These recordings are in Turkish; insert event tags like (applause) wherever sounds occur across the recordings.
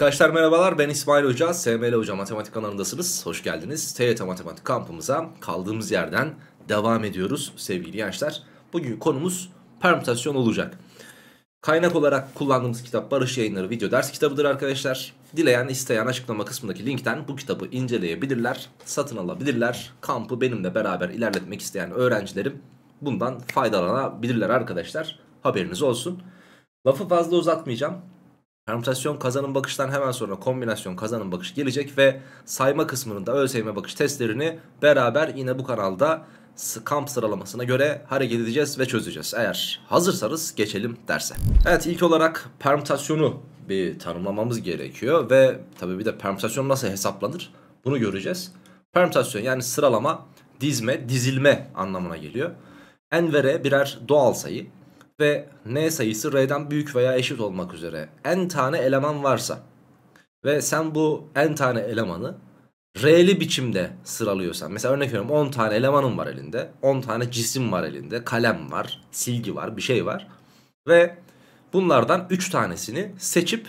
Arkadaşlar merhabalar ben İsmail Hoca, SML Hoca Matematik kanalındasınız. Hoş geldiniz. TYT Matematik kampımıza kaldığımız yerden devam ediyoruz sevgili gençler. Bugün konumuz permütasyon olacak. Kaynak olarak kullandığımız kitap Barış Yayınları video ders kitabıdır arkadaşlar. Dileyen isteyen açıklama kısmındaki linkten bu kitabı inceleyebilirler, satın alabilirler. Kampı benimle beraber ilerletmek isteyen öğrencilerim bundan faydalanabilirler arkadaşlar. Haberiniz olsun. Lafı fazla uzatmayacağım. Permütasyon kazanım bakıştan hemen sonra kombinasyon kazanım bakış gelecek ve sayma kısmında ÖSYM bakış testlerini beraber yine bu kanalda kamp sıralamasına göre hareket edeceğiz ve çözeceğiz. Eğer hazırsanız geçelim derse. Evet ilk olarak permütasyonu bir tanımlamamız gerekiyor ve tabii bir de permütasyon nasıl hesaplanır bunu göreceğiz. Permütasyon yani sıralama, dizme, dizilme anlamına geliyor. N vere birer doğal sayı ve n sayısı r'den büyük veya eşit olmak üzere n tane eleman varsa ve sen bu n tane elemanı r'li biçimde sıralıyorsan mesela örnek veriyorum 10 tane elemanım var elinde 10 tane cisim var elinde kalem var silgi var bir şey var ve bunlardan 3 tanesini seçip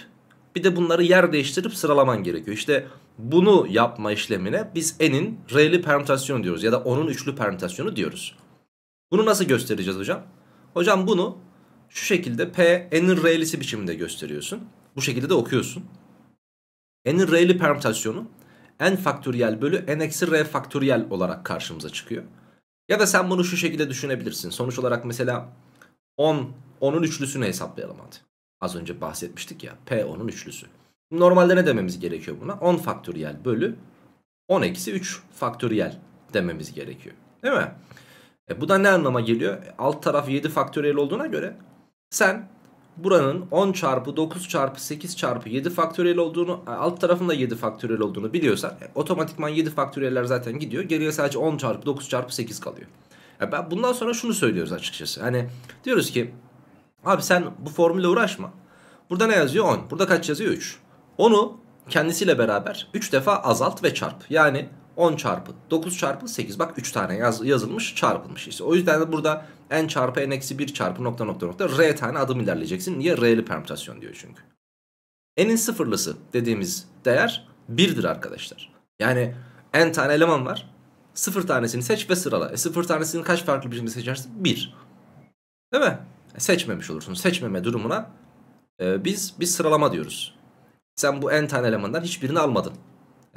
bir de bunları yer değiştirip sıralaman gerekiyor işte bunu yapma işlemine biz n'in r'li permütasyonu diyoruz ya da onun üçlü permütasyonu diyoruz bunu nasıl göstereceğiz hocam Hocam bunu şu şekilde P n'in r'lisi biçiminde gösteriyorsun. Bu şekilde de okuyorsun. n'in r'li permütasyonu n faktöriyel bölü n eksi r faktöriyel olarak karşımıza çıkıyor. Ya da sen bunu şu şekilde düşünebilirsin. Sonuç olarak mesela 10, 10'un üçlüsünü hesaplayalım hadi. Az önce bahsetmiştik ya P 10'un üçlüsü. Normalde ne dememiz gerekiyor buna? 10 faktöriyel bölü 10 eksi 3 faktöriyel dememiz gerekiyor. Değil mi? E bu da ne anlama geliyor? Alt taraf 7 faktöriyel olduğuna göre sen buranın 10 çarpı 9 çarpı 8 çarpı 7 faktöriyel olduğunu e, alt tarafında 7 faktöriyel olduğunu biliyorsan e, otomatikman 7 faktöriyeller zaten gidiyor. Geriye sadece 10 çarpı 9 çarpı 8 kalıyor. E ben bundan sonra şunu söylüyoruz açıkçası. Hani diyoruz ki abi sen bu formülle uğraşma. Burada ne yazıyor? 10. Burada kaç yazıyor? 3. Onu kendisiyle beraber 3 defa azalt ve çarp. Yani 10 çarpı 9 çarpı 8 bak 3 tane yaz, yazılmış çarpılmış işte o yüzden de burada n çarpı n eksi 1 çarpı nokta nokta nokta r tane adım ilerleyeceksin niye r'li permütasyon diyor çünkü n'in sıfırlısı dediğimiz değer 1'dir arkadaşlar yani n tane eleman var sıfır tanesini seç ve sırala e sıfır tanesinin kaç farklı biçimde seçersin 1 değil mi e, seçmemiş olursun seçmeme durumuna e, biz bir sıralama diyoruz sen bu n tane elemandan hiçbirini almadın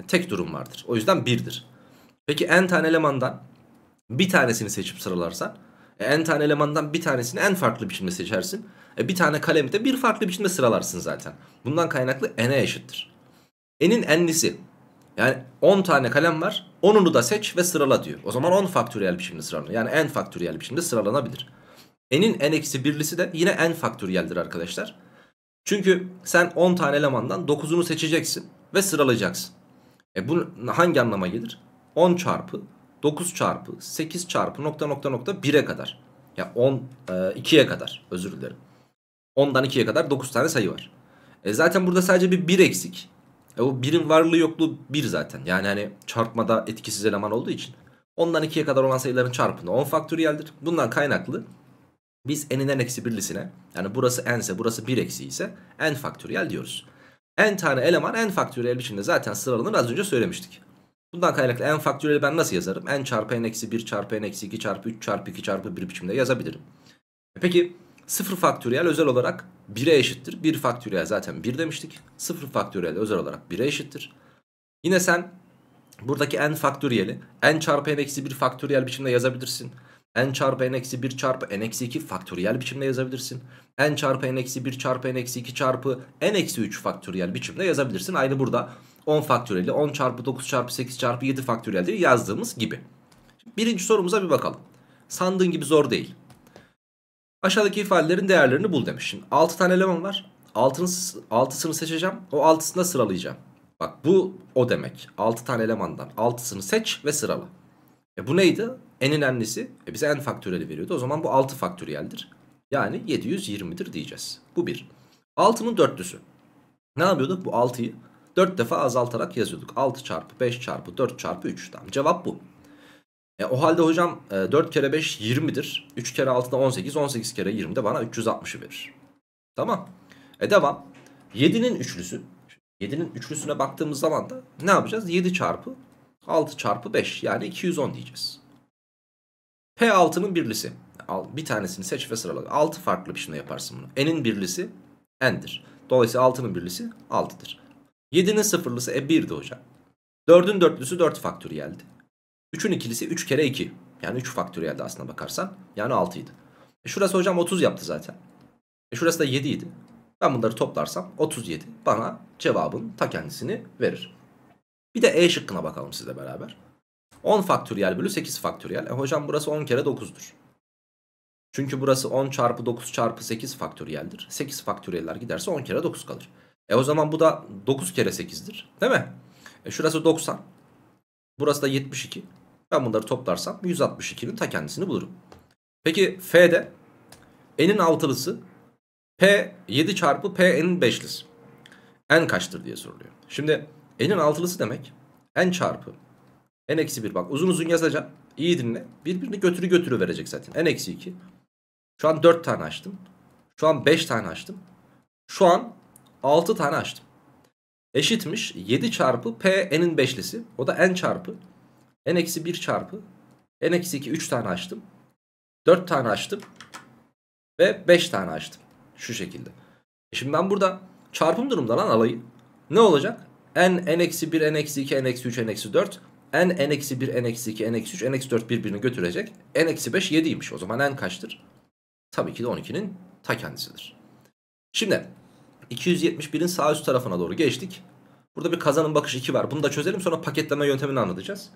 tek durum vardır. O yüzden 1'dir. Peki n tane elemandan bir tanesini seçip sıralarsan e, n tane elemandan bir tanesini en farklı biçimde seçersin. E, bir tane kalemi de bir farklı biçimde sıralarsın zaten. Bundan kaynaklı n'e eşittir. n'in n'lisi yani 10 tane kalem var onunu da seç ve sırala diyor. O zaman 10 faktöriyel biçimde sıralanır. Yani n faktöriyel biçimde sıralanabilir. n'in n eksi 1'lisi de yine n faktöriyeldir arkadaşlar. Çünkü sen 10 tane elemandan 9'unu seçeceksin ve sıralayacaksın. E bu hangi anlama gelir? 10 çarpı 9 çarpı 8 çarpı nokta nokta nokta 1'e kadar. Ya 10 e, 2'ye kadar özür dilerim. 10'dan 2'ye kadar 9 tane sayı var. E zaten burada sadece bir 1 eksik. E o 1'in varlığı yokluğu 1 zaten. Yani hani çarpmada etkisiz eleman olduğu için. 10'dan 2'ye kadar olan sayıların çarpımı 10 faktöriyeldir. Bundan kaynaklı biz n eksi birlisine yani burası n ise burası 1 eksi ise n faktöriyel diyoruz n tane eleman n faktöriyel biçimde zaten sıralanır az önce söylemiştik. Bundan kaynaklı n faktöriyel ben nasıl yazarım? n çarpı n-1 çarpı n-2 çarpı 3 çarpı 2 çarpı 1 biçimde yazabilirim. E peki 0 faktöriyel özel olarak 1'e eşittir. 1 faktöriyel zaten 1 demiştik. 0 faktöriyel özel olarak 1'e eşittir. Yine sen buradaki n faktöriyeli n çarpı n-1 faktöriyel biçimde yazabilirsin n çarpı n-1 eksi çarpı n-2 eksi faktöriyel biçimde yazabilirsin. n çarpı n-1 eksi çarpı n-2 eksi çarpı n-3 eksi faktöriyel biçimde yazabilirsin. Aynı burada 10 faktöriyeli 10 çarpı 9 çarpı 8 çarpı 7 faktöriyel diye yazdığımız gibi. Birinci sorumuza bir bakalım. Sandığın gibi zor değil. Aşağıdaki ifadelerin değerlerini bul demiş. Şimdi 6 tane eleman var. 6'sını 6'sını seçeceğim. O 6'sını da sıralayacağım. Bak bu o demek. 6 tane elemandan 6'sını seç ve sırala. E bu neydi? En önemlisi e bize en faktöreli veriyordu. O zaman bu 6 faktöriyeldir. Yani 720'dir diyeceğiz. Bu 1. 6'nın dörtlüsü. Ne yapıyorduk bu 6'yı? 4 defa azaltarak yazıyorduk. 6 çarpı 5 çarpı 4 çarpı 3. Tamam cevap bu. E, o halde hocam 4 e, kere 5 20'dir. 3 kere 6 da 18. 18 kere 20 de bana 360'ı verir. Tamam. E devam. 7'nin üçlüsü. 7'nin üçlüsüne baktığımız zaman da ne yapacağız? 7 çarpı 6 çarpı 5 yani 210 diyeceğiz. P6'nın birlisi. Bir tanesini seç ve sırala. 6 farklı biçimde yaparsın bunu. N'in birlisi n'dir. Dolayısıyla 6'nın birlisi 6'dır. 7'nin sıfırlısı e 1'di hocam. 4'ün dörtlüsü 4 faktöriyeldi. 3'ün ikilisi 3 kere 2. Yani 3 faktöriyeldi aslına bakarsan. Yani 6'ydı. E şurası hocam 30 yaptı zaten. E şurası da 7 Ben bunları toplarsam 37 bana cevabın ta kendisini verir. Bir de E şıkkına bakalım sizle beraber. 10 faktöriyel bölü 8 faktöriyel. E hocam burası 10 kere 9'dur. Çünkü burası 10 çarpı 9 çarpı 8 faktöriyeldir. 8 faktöriyeller giderse 10 kere 9 kalır. E o zaman bu da 9 kere 8'dir. Değil mi? E şurası 90. Burası da 72. Ben bunları toplarsam 162'nin ta kendisini bulurum. Peki F'de n'in altılısı P 7 çarpı P'nin 5'lisi. N kaçtır diye soruluyor. Şimdi n'in altılısı demek n çarpı N-1 bak uzun uzun yazacağım İyi dinle. Birbirini götürü götürü verecek zaten. N-2. Şu an 4 tane açtım. Şu an 5 tane açtım. Şu an 6 tane açtım. Eşitmiş 7 çarpı P n'in 5'lisi. O da n çarpı n-1 çarpı n-2 3 tane açtım. 4 tane açtım. Ve 5 tane açtım. Şu şekilde. E şimdi ben burada çarpım durumda lan alayı. Ne olacak? n, n-1, n-2, n-3, n-4 n n-1, n-2, n-3, n-4 birbirini götürecek. n-5 7'ymiş. O zaman n kaçtır? Tabii ki de 12'nin ta kendisidir. Şimdi 271'in sağ üst tarafına doğru geçtik. Burada bir kazanın bakış 2 var. Bunu da çözelim sonra paketleme yöntemini anlatacağız.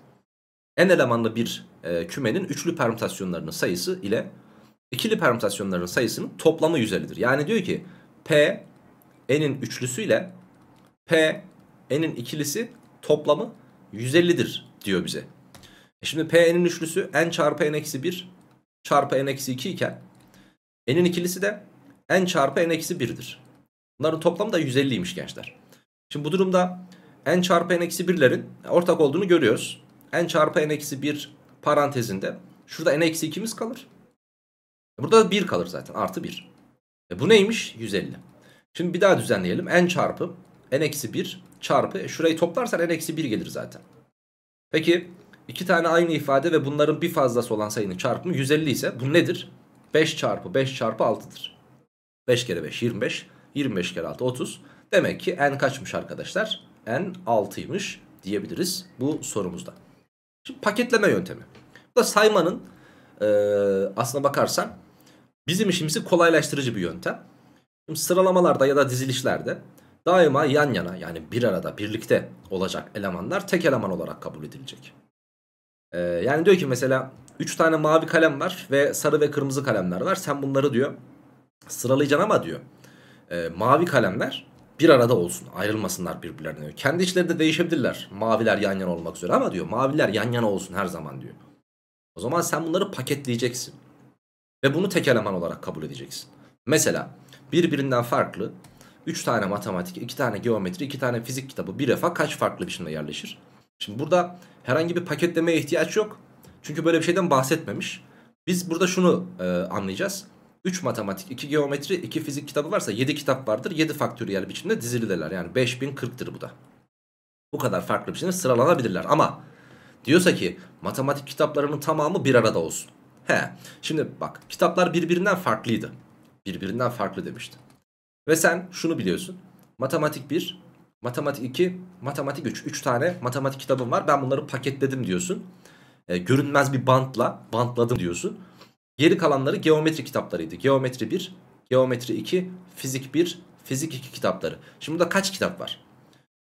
N elemanlı bir e, kümenin üçlü permütasyonlarının sayısı ile ikili permütasyonlarının sayısının toplamı 150'dir. Yani diyor ki P n'in üçlüsü ile P n'in ikilisi toplamı 150'dir diyor bize. E şimdi P'nin üçlüsü n çarpı n-1 eksi çarpı n-2 eksi iken n'in ikilisi de n çarpı n-1'dir. eksi Bunların toplamı da 150'ymiş gençler. Şimdi bu durumda n çarpı n-1'lerin eksi ortak olduğunu görüyoruz. n çarpı n-1 eksi parantezinde şurada n-2'miz eksi kalır. E burada da 1 kalır zaten artı 1. E bu neymiş? 150. Şimdi bir daha düzenleyelim. n çarpı n-1 eksi çarpı e şurayı toplarsan n-1 eksi gelir zaten. Peki iki tane aynı ifade ve bunların bir fazlası olan sayının çarpımı 150 ise bu nedir? 5 çarpı 5 çarpı 6'dır. 5 kere 5 25. 25 kere 6 30. Demek ki n kaçmış arkadaşlar? n 6'ymış diyebiliriz bu sorumuzda. Şimdi paketleme yöntemi. Bu da saymanın e, aslına bakarsan bizim işimizi kolaylaştırıcı bir yöntem. Şimdi sıralamalarda ya da dizilişlerde daima yan yana yani bir arada birlikte olacak elemanlar tek eleman olarak kabul edilecek. Ee, yani diyor ki mesela 3 tane mavi kalem var ve sarı ve kırmızı kalemler var. Sen bunları diyor sıralayacaksın ama diyor e, mavi kalemler bir arada olsun ayrılmasınlar birbirlerine diyor. Kendi içlerinde değişebilirler maviler yan yana olmak üzere ama diyor maviler yan yana olsun her zaman diyor. O zaman sen bunları paketleyeceksin ve bunu tek eleman olarak kabul edeceksin. Mesela birbirinden farklı 3 tane matematik, 2 tane geometri, 2 tane fizik kitabı bir defa kaç farklı biçimde yerleşir? Şimdi burada herhangi bir paketlemeye ihtiyaç yok. Çünkü böyle bir şeyden bahsetmemiş. Biz burada şunu e, anlayacağız. 3 matematik, 2 geometri, 2 fizik kitabı varsa 7 kitap vardır. 7 faktöriyel biçimde dizilirler Yani 5040'tır bu da. Bu kadar farklı biçimde sıralanabilirler. Ama diyorsa ki matematik kitaplarının tamamı bir arada olsun. He. Şimdi bak kitaplar birbirinden farklıydı. Birbirinden farklı demiştim. Ve sen şunu biliyorsun. Matematik 1, matematik 2, matematik 3. 3 tane matematik kitabım var. Ben bunları paketledim diyorsun. E, görünmez bir bantla bantladım diyorsun. Geri kalanları geometri kitaplarıydı. Geometri 1, geometri 2, fizik 1, fizik 2 kitapları. Şimdi burada kaç kitap var?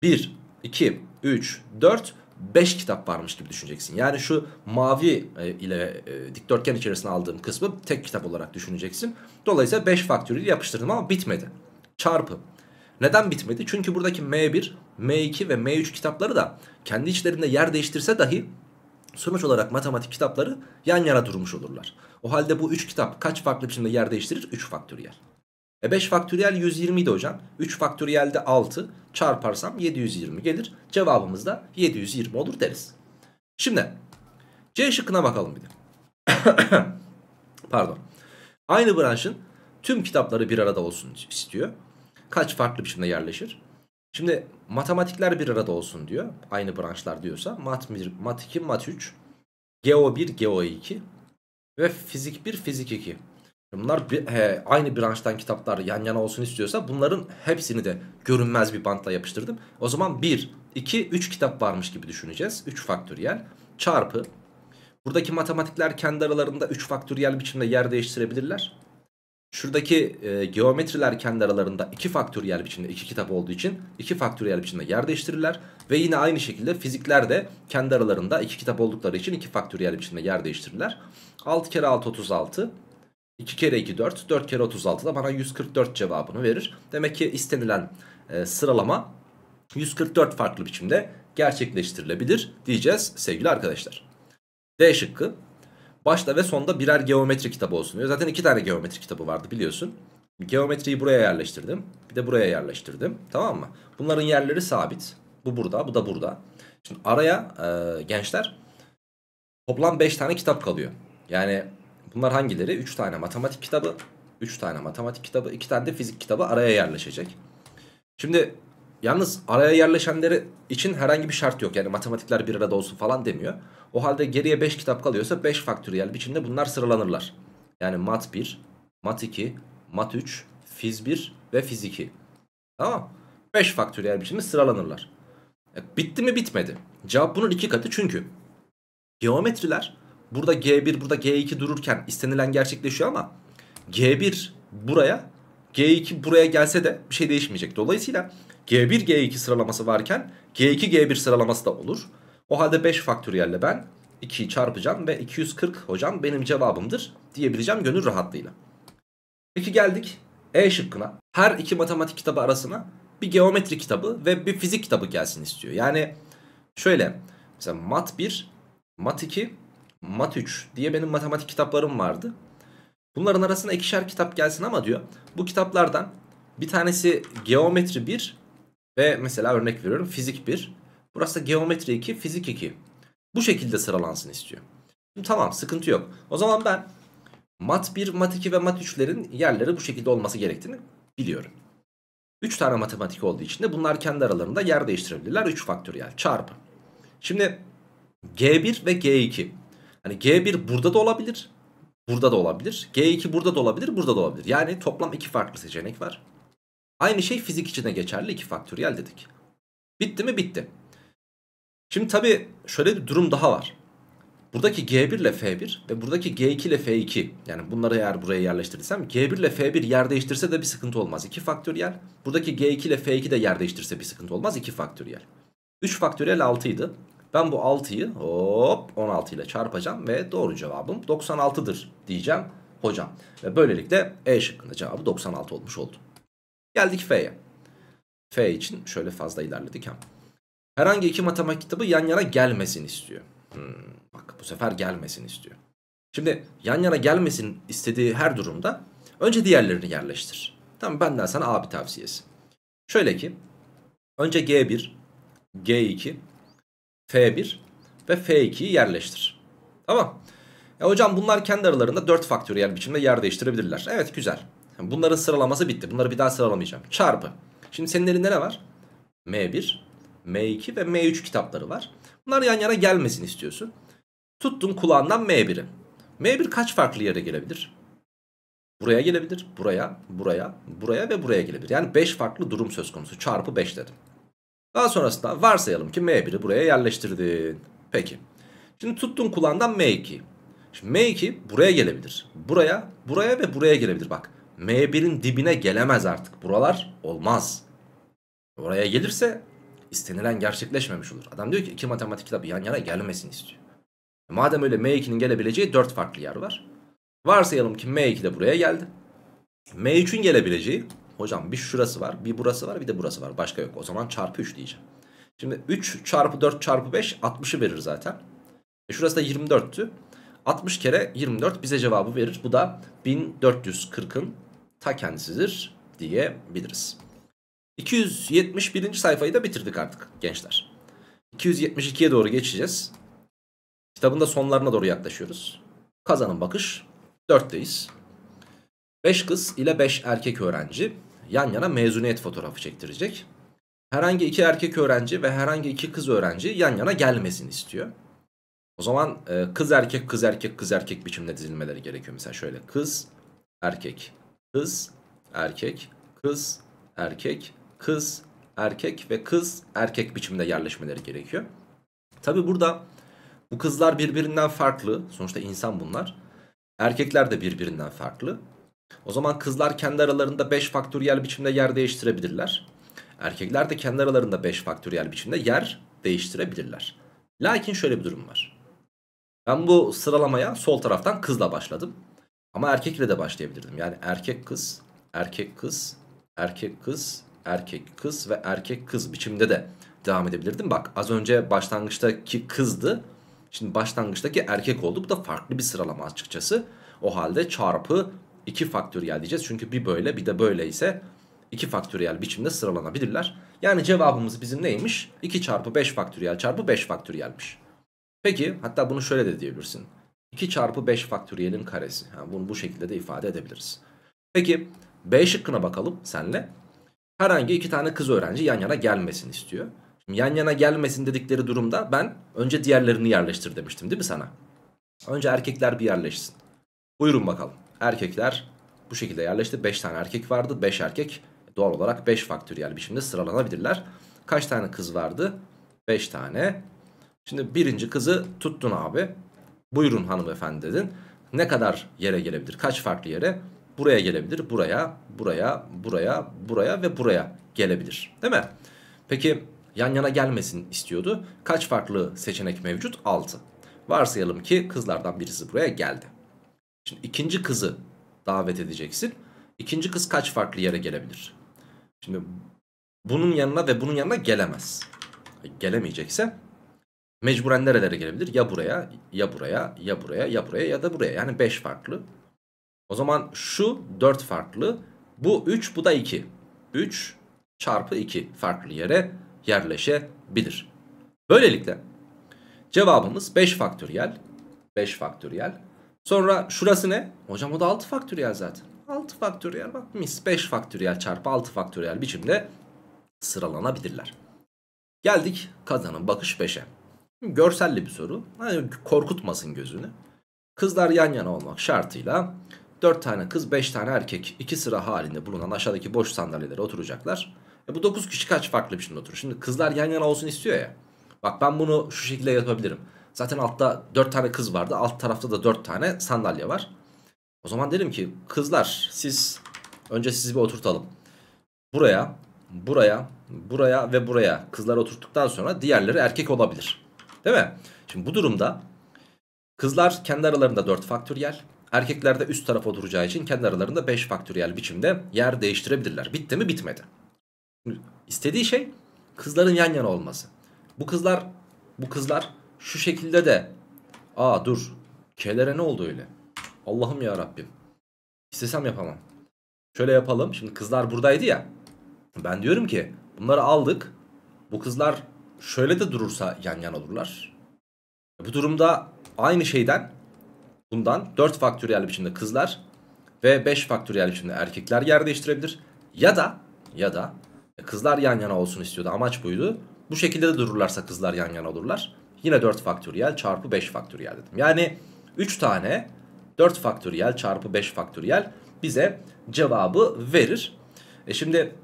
1, 2, 3, 4, 5 kitap varmış gibi düşüneceksin. Yani şu mavi e, ile e, dikdörtgen içerisine aldığım kısmı tek kitap olarak düşüneceksin. Dolayısıyla 5 faktörü yapıştırdım ama bitmedi çarpı. Neden bitmedi? Çünkü buradaki M1, M2 ve M3 kitapları da kendi içlerinde yer değiştirse dahi sonuç olarak matematik kitapları yan yana durmuş olurlar. O halde bu 3 kitap kaç farklı biçimde yer değiştirir? 3 faktöriyel. E 5 faktöriyel 120 idi hocam. 3 faktöriyel de 6 çarparsam 720 gelir. Cevabımız da 720 olur deriz. Şimdi C şıkkına bakalım bir de. (coughs) Pardon. Aynı branşın tüm kitapları bir arada olsun istiyor kaç farklı biçimde yerleşir? Şimdi matematikler bir arada olsun diyor. Aynı branşlar diyorsa. Mat 1, Mat 2, Mat 3. Geo 1, Geo 2. Ve Fizik 1, Fizik 2. Bunlar bir, he, aynı branştan kitaplar yan yana olsun istiyorsa bunların hepsini de görünmez bir bantla yapıştırdım. O zaman 1, 2, 3 kitap varmış gibi düşüneceğiz. 3 faktöriyel çarpı. Buradaki matematikler kendi aralarında 3 faktöriyel biçimde yer değiştirebilirler. Şuradaki e, geometriler kendi aralarında iki faktöriyel biçimde iki kitap olduğu için iki faktöriyel biçimde yer değiştirirler. Ve yine aynı şekilde fizikler de kendi aralarında iki kitap oldukları için iki faktöriyel biçimde yer değiştirirler. 6 kere 6 36 2 kere 2 4 4 kere 36 da bana 144 cevabını verir. Demek ki istenilen e, sıralama 144 farklı biçimde gerçekleştirilebilir diyeceğiz sevgili arkadaşlar. D şıkkı Başta ve sonda birer geometri kitabı olsun diyor. Zaten iki tane geometri kitabı vardı biliyorsun. Geometriyi buraya yerleştirdim. Bir de buraya yerleştirdim. Tamam mı? Bunların yerleri sabit. Bu burada, bu da burada. Şimdi araya e, gençler toplam 5 tane kitap kalıyor. Yani bunlar hangileri? 3 tane matematik kitabı, 3 tane matematik kitabı, 2 tane de fizik kitabı araya yerleşecek. Şimdi Yalnız araya yerleşenleri için herhangi bir şart yok. Yani matematikler bir arada olsun falan demiyor. O halde geriye 5 kitap kalıyorsa 5 faktöriyel biçimde bunlar sıralanırlar. Yani mat 1, mat 2, mat 3, fiz 1 ve fiz 2. Tamam 5 faktöriyel biçimde sıralanırlar. E, bitti mi bitmedi. Cevap bunun iki katı çünkü geometriler burada G1 burada G2 dururken istenilen gerçekleşiyor ama G1 buraya G2 buraya gelse de bir şey değişmeyecek. Dolayısıyla G1 G2 sıralaması varken G2 G1 sıralaması da olur. O halde 5 faktöriyelle ben 2'yi çarpacağım ve 240 hocam benim cevabımdır diyebileceğim gönül rahatlığıyla. Peki geldik E şıkkına. Her iki matematik kitabı arasına bir geometri kitabı ve bir fizik kitabı gelsin istiyor. Yani şöyle mesela mat 1, mat 2, mat 3 diye benim matematik kitaplarım vardı. Bunların arasına ikişer kitap gelsin ama diyor bu kitaplardan bir tanesi geometri 1, ve mesela örnek veriyorum fizik 1. Burası da geometri 2, fizik 2. Bu şekilde sıralansın istiyor. Şimdi tamam sıkıntı yok. O zaman ben mat 1, mat 2 ve mat 3'lerin yerleri bu şekilde olması gerektiğini biliyorum. 3 tane matematik olduğu için de bunlar kendi aralarında yer değiştirebilirler. 3 faktöriyel çarpı. Şimdi G1 ve G2. Hani G1 burada da olabilir. Burada da olabilir. G2 burada da olabilir. Burada da olabilir. Yani toplam 2 farklı seçenek var. Aynı şey fizik için de geçerli 2 faktöriyel dedik. Bitti mi? Bitti. Şimdi tabii şöyle bir durum daha var. Buradaki G1 ile F1 ve buradaki G2 ile F2 yani bunları eğer buraya yerleştirirsem G1 ile F1 yer değiştirse de bir sıkıntı olmaz 2 faktöriyel. Buradaki G2 ile F2 de yer değiştirse bir sıkıntı olmaz 2 faktöriyel. 3 faktöriyel 6 idi. Ben bu 6'yı hop 16 ile çarpacağım ve doğru cevabım 96'dır diyeceğim hocam. Ve böylelikle E şıkkında cevabı 96 olmuş oldu. Geldik F'ye. F için şöyle fazla ilerledik hem. Herhangi iki matematik kitabı yan yana gelmesin istiyor. Hmm, bak bu sefer gelmesin istiyor. Şimdi yan yana gelmesin istediği her durumda önce diğerlerini yerleştir. Tamam benden sana abi tavsiyesi. Şöyle ki önce G1, G2, F1 ve F2'yi yerleştir. Tamam. E hocam bunlar kendi aralarında 4 faktöriyel biçimde yer değiştirebilirler. Evet güzel. Bunların sıralaması bitti. Bunları bir daha sıralamayacağım. Çarpı. Şimdi senin elinde ne var? M1, M2 ve M3 kitapları var. Bunlar yan yana gelmesin istiyorsun. Tuttun kulağından M1'i. M1 kaç farklı yere gelebilir? Buraya gelebilir, buraya, buraya, buraya ve buraya gelebilir. Yani 5 farklı durum söz konusu. Çarpı 5 dedim. Daha sonrasında varsayalım ki M1'i buraya yerleştirdin. Peki. Şimdi tuttun kulağından M2. Şimdi M2 buraya gelebilir. Buraya, buraya ve buraya gelebilir. Bak M1'in dibine gelemez artık. Buralar olmaz. Oraya gelirse istenilen gerçekleşmemiş olur. Adam diyor ki iki matematik kitabı yan yana gelmesin istiyor. E, madem öyle M2'nin gelebileceği dört farklı yer var. Varsayalım ki M2 de buraya geldi. M3'ün gelebileceği hocam bir şurası var, bir burası var, bir de burası var. Başka yok. O zaman çarpı 3 diyeceğim. Şimdi 3 çarpı 4 çarpı 5 60'ı verir zaten. E şurası da 24'tü. 60 kere 24 bize cevabı verir. Bu da 1440'ın ta kendisidir diyebiliriz. 271. sayfayı da bitirdik artık gençler. 272'ye doğru geçeceğiz. Kitabın da sonlarına doğru yaklaşıyoruz. Kazanın bakış 4'teyiz. 5 kız ile 5 erkek öğrenci yan yana mezuniyet fotoğrafı çektirecek. Herhangi iki erkek öğrenci ve herhangi iki kız öğrenci yan yana gelmesini istiyor. O zaman e, kız erkek kız erkek kız erkek biçimde dizilmeleri gerekiyor. Mesela şöyle kız erkek kız, erkek, kız, erkek, kız, erkek ve kız, erkek biçiminde yerleşmeleri gerekiyor. Tabi burada bu kızlar birbirinden farklı. Sonuçta insan bunlar. Erkekler de birbirinden farklı. O zaman kızlar kendi aralarında 5 faktöriyel biçimde yer değiştirebilirler. Erkekler de kendi aralarında 5 faktöriyel biçimde yer değiştirebilirler. Lakin şöyle bir durum var. Ben bu sıralamaya sol taraftan kızla başladım. Ama erkek ile de başlayabilirdim. Yani erkek kız, erkek kız, erkek kız, erkek kız ve erkek kız biçimde de devam edebilirdim. Bak az önce başlangıçtaki kızdı. Şimdi başlangıçtaki erkek oldu. Bu da farklı bir sıralama açıkçası. O halde çarpı 2 faktöriyel diyeceğiz. Çünkü bir böyle bir de böyle ise 2 faktöriyel biçimde sıralanabilirler. Yani cevabımız bizim neymiş? 2 çarpı 5 faktöriyel çarpı 5 faktöriyelmiş. Peki hatta bunu şöyle de diyebilirsin. 2 çarpı 5 faktöriyelin karesi. Yani bunu bu şekilde de ifade edebiliriz. Peki B şıkkına bakalım senle. Herhangi iki tane kız öğrenci yan yana gelmesin istiyor. Şimdi yan yana gelmesin dedikleri durumda ben önce diğerlerini yerleştir demiştim değil mi sana? Önce erkekler bir yerleşsin. Buyurun bakalım. Erkekler bu şekilde yerleşti. 5 tane erkek vardı. 5 erkek doğal olarak 5 faktöriyel biçimde sıralanabilirler. Kaç tane kız vardı? 5 tane. Şimdi birinci kızı tuttun abi. Buyurun hanımefendi dedin. Ne kadar yere gelebilir? Kaç farklı yere? Buraya gelebilir. Buraya, buraya, buraya, buraya ve buraya gelebilir. Değil mi? Peki yan yana gelmesin istiyordu. Kaç farklı seçenek mevcut? 6. Varsayalım ki kızlardan birisi buraya geldi. Şimdi ikinci kızı davet edeceksin. İkinci kız kaç farklı yere gelebilir? Şimdi bunun yanına ve bunun yanına gelemez. Gelemeyecekse mecburen nerelere gelebilir? Ya buraya, ya buraya, ya buraya, ya buraya ya da buraya. Yani 5 farklı. O zaman şu 4 farklı. Bu 3, bu da 2. 3 çarpı 2 farklı yere yerleşebilir. Böylelikle cevabımız 5 faktöriyel. 5 faktöriyel. Sonra şurası ne? Hocam o da 6 faktöriyel zaten. 6 faktöriyel bak mis 5 faktöriyel çarpı 6 faktöriyel biçimde sıralanabilirler. Geldik kazanın bakış 5'e. Görselli bir soru. Yani korkutmasın gözünü. Kızlar yan yana olmak şartıyla 4 tane kız 5 tane erkek 2 sıra halinde bulunan aşağıdaki boş sandalyelere oturacaklar. E bu 9 kişi kaç farklı biçimde oturur? Şimdi kızlar yan yana olsun istiyor ya. Bak ben bunu şu şekilde yapabilirim. Zaten altta 4 tane kız vardı. Alt tarafta da 4 tane sandalye var. O zaman derim ki kızlar siz önce sizi bir oturtalım. Buraya, buraya, buraya ve buraya kızlar oturttuktan sonra diğerleri erkek olabilir. Değil mi? Şimdi bu durumda kızlar kendi aralarında 4 faktöriyel. Erkeklerde üst tarafa oturacağı için kendi aralarında 5 faktöriyel biçimde yer değiştirebilirler. Bitti mi? Bitmedi. İstediği şey kızların yan yana olması. Bu kızlar bu kızlar şu şekilde de aa dur K'lere ne oldu öyle? Allah'ım ya Rabbim. İstesem yapamam. Şöyle yapalım. Şimdi kızlar buradaydı ya. Ben diyorum ki bunları aldık. Bu kızlar şöyle de durursa yan yana olurlar. Bu durumda aynı şeyden bundan 4 faktöriyel biçimde kızlar ve 5 faktöriyel biçimde erkekler yer değiştirebilir. Ya da ya da kızlar yan yana olsun istiyordu amaç buydu. Bu şekilde de dururlarsa kızlar yan yana olurlar. Yine 4 faktöriyel çarpı 5 faktöriyel dedim. Yani 3 tane 4 faktöriyel çarpı 5 faktöriyel bize cevabı verir. E şimdi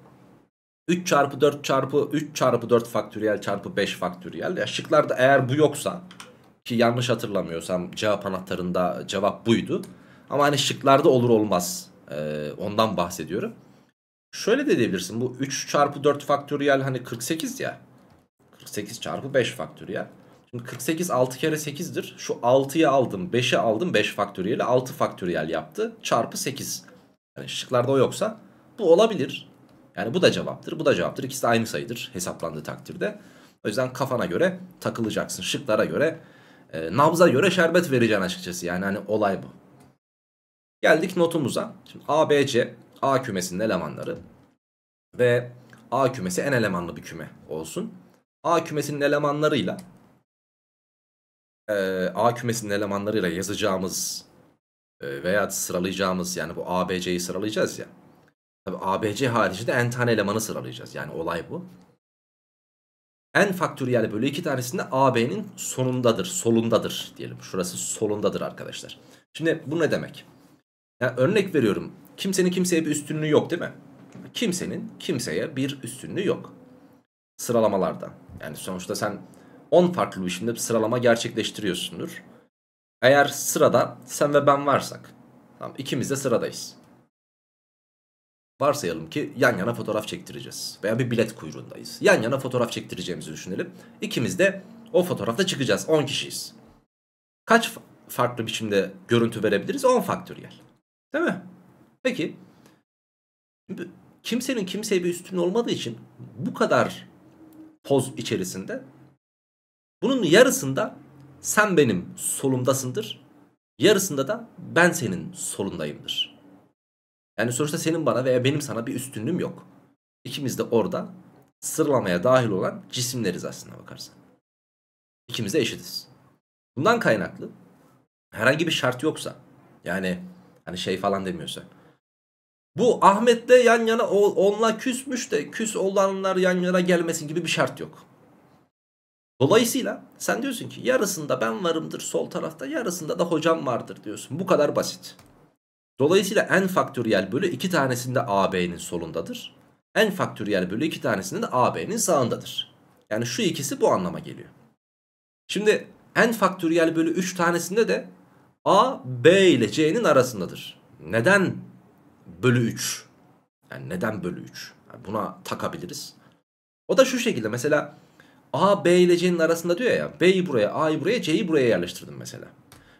3 çarpı 4 çarpı 3 çarpı 4 faktöriyel çarpı 5 faktöriyel. Ya şıklarda eğer bu yoksa ki yanlış hatırlamıyorsam cevap anahtarında cevap buydu. Ama hani şıklarda olur olmaz e, ondan bahsediyorum. Şöyle de diyebilirsin bu 3 çarpı 4 faktöriyel hani 48 ya. 48 çarpı 5 faktöriyel. Şimdi 48 6 kere 8'dir. Şu 6'yı aldım 5'e aldım 5 faktöriyeli 6 faktöriyel yaptı çarpı 8. Yani şıklarda o yoksa bu olabilir. Yani bu da cevaptır, bu da cevaptır. İkisi de aynı sayıdır hesaplandığı takdirde. O yüzden kafana göre takılacaksın. Şıklara göre, e, nabza göre şerbet vereceksin açıkçası. Yani hani olay bu. Geldik notumuza. Şimdi A, B, C, A kümesinin elemanları ve A kümesi en elemanlı bir küme olsun. A kümesinin elemanlarıyla e, A kümesinin elemanlarıyla yazacağımız e, veya sıralayacağımız yani bu A, B, C'yi sıralayacağız ya. Tabi ABC harici de en tane elemanı sıralayacağız. Yani olay bu. N faktöriyel bölü 2 tanesinde AB'nin sonundadır, solundadır diyelim. Şurası solundadır arkadaşlar. Şimdi bu ne demek? Yani örnek veriyorum. Kimsenin kimseye bir üstünlüğü yok değil mi? Kimsenin kimseye bir üstünlüğü yok. Sıralamalarda. Yani sonuçta sen 10 farklı biçimde bir sıralama gerçekleştiriyorsundur. Eğer sırada sen ve ben varsak, tamam ikimiz de sıradayız. Varsayalım ki yan yana fotoğraf çektireceğiz. Veya bir bilet kuyruğundayız. Yan yana fotoğraf çektireceğimizi düşünelim. İkimiz de o fotoğrafta çıkacağız. 10 kişiyiz. Kaç farklı biçimde görüntü verebiliriz? 10 faktöriyel. Değil mi? Peki. Kimsenin kimseye bir üstün olmadığı için bu kadar poz içerisinde bunun yarısında sen benim solumdasındır. Yarısında da ben senin solundayımdır. Yani sonuçta senin bana veya benim sana bir üstünlüğüm yok. İkimiz de orada sıralamaya dahil olan cisimleriz aslında bakarsan. İkimiz de eşitiz. Bundan kaynaklı herhangi bir şart yoksa yani hani şey falan demiyorsa bu Ahmet'le yan yana onunla küsmüş de küs olanlar yan yana gelmesin gibi bir şart yok. Dolayısıyla sen diyorsun ki yarısında ben varımdır sol tarafta yarısında da hocam vardır diyorsun. Bu kadar basit. Dolayısıyla n faktöriyel bölü 2 tanesinde AB'nin solundadır. n faktöriyel bölü 2 tanesinde de AB'nin sağındadır. Yani şu ikisi bu anlama geliyor. Şimdi n faktöriyel bölü 3 tanesinde de A, B ile C'nin arasındadır. Neden bölü 3? Yani neden bölü 3? Yani buna takabiliriz. O da şu şekilde mesela A, B ile C'nin arasında diyor ya B'yi buraya, A'yı buraya, C'yi buraya yerleştirdim mesela.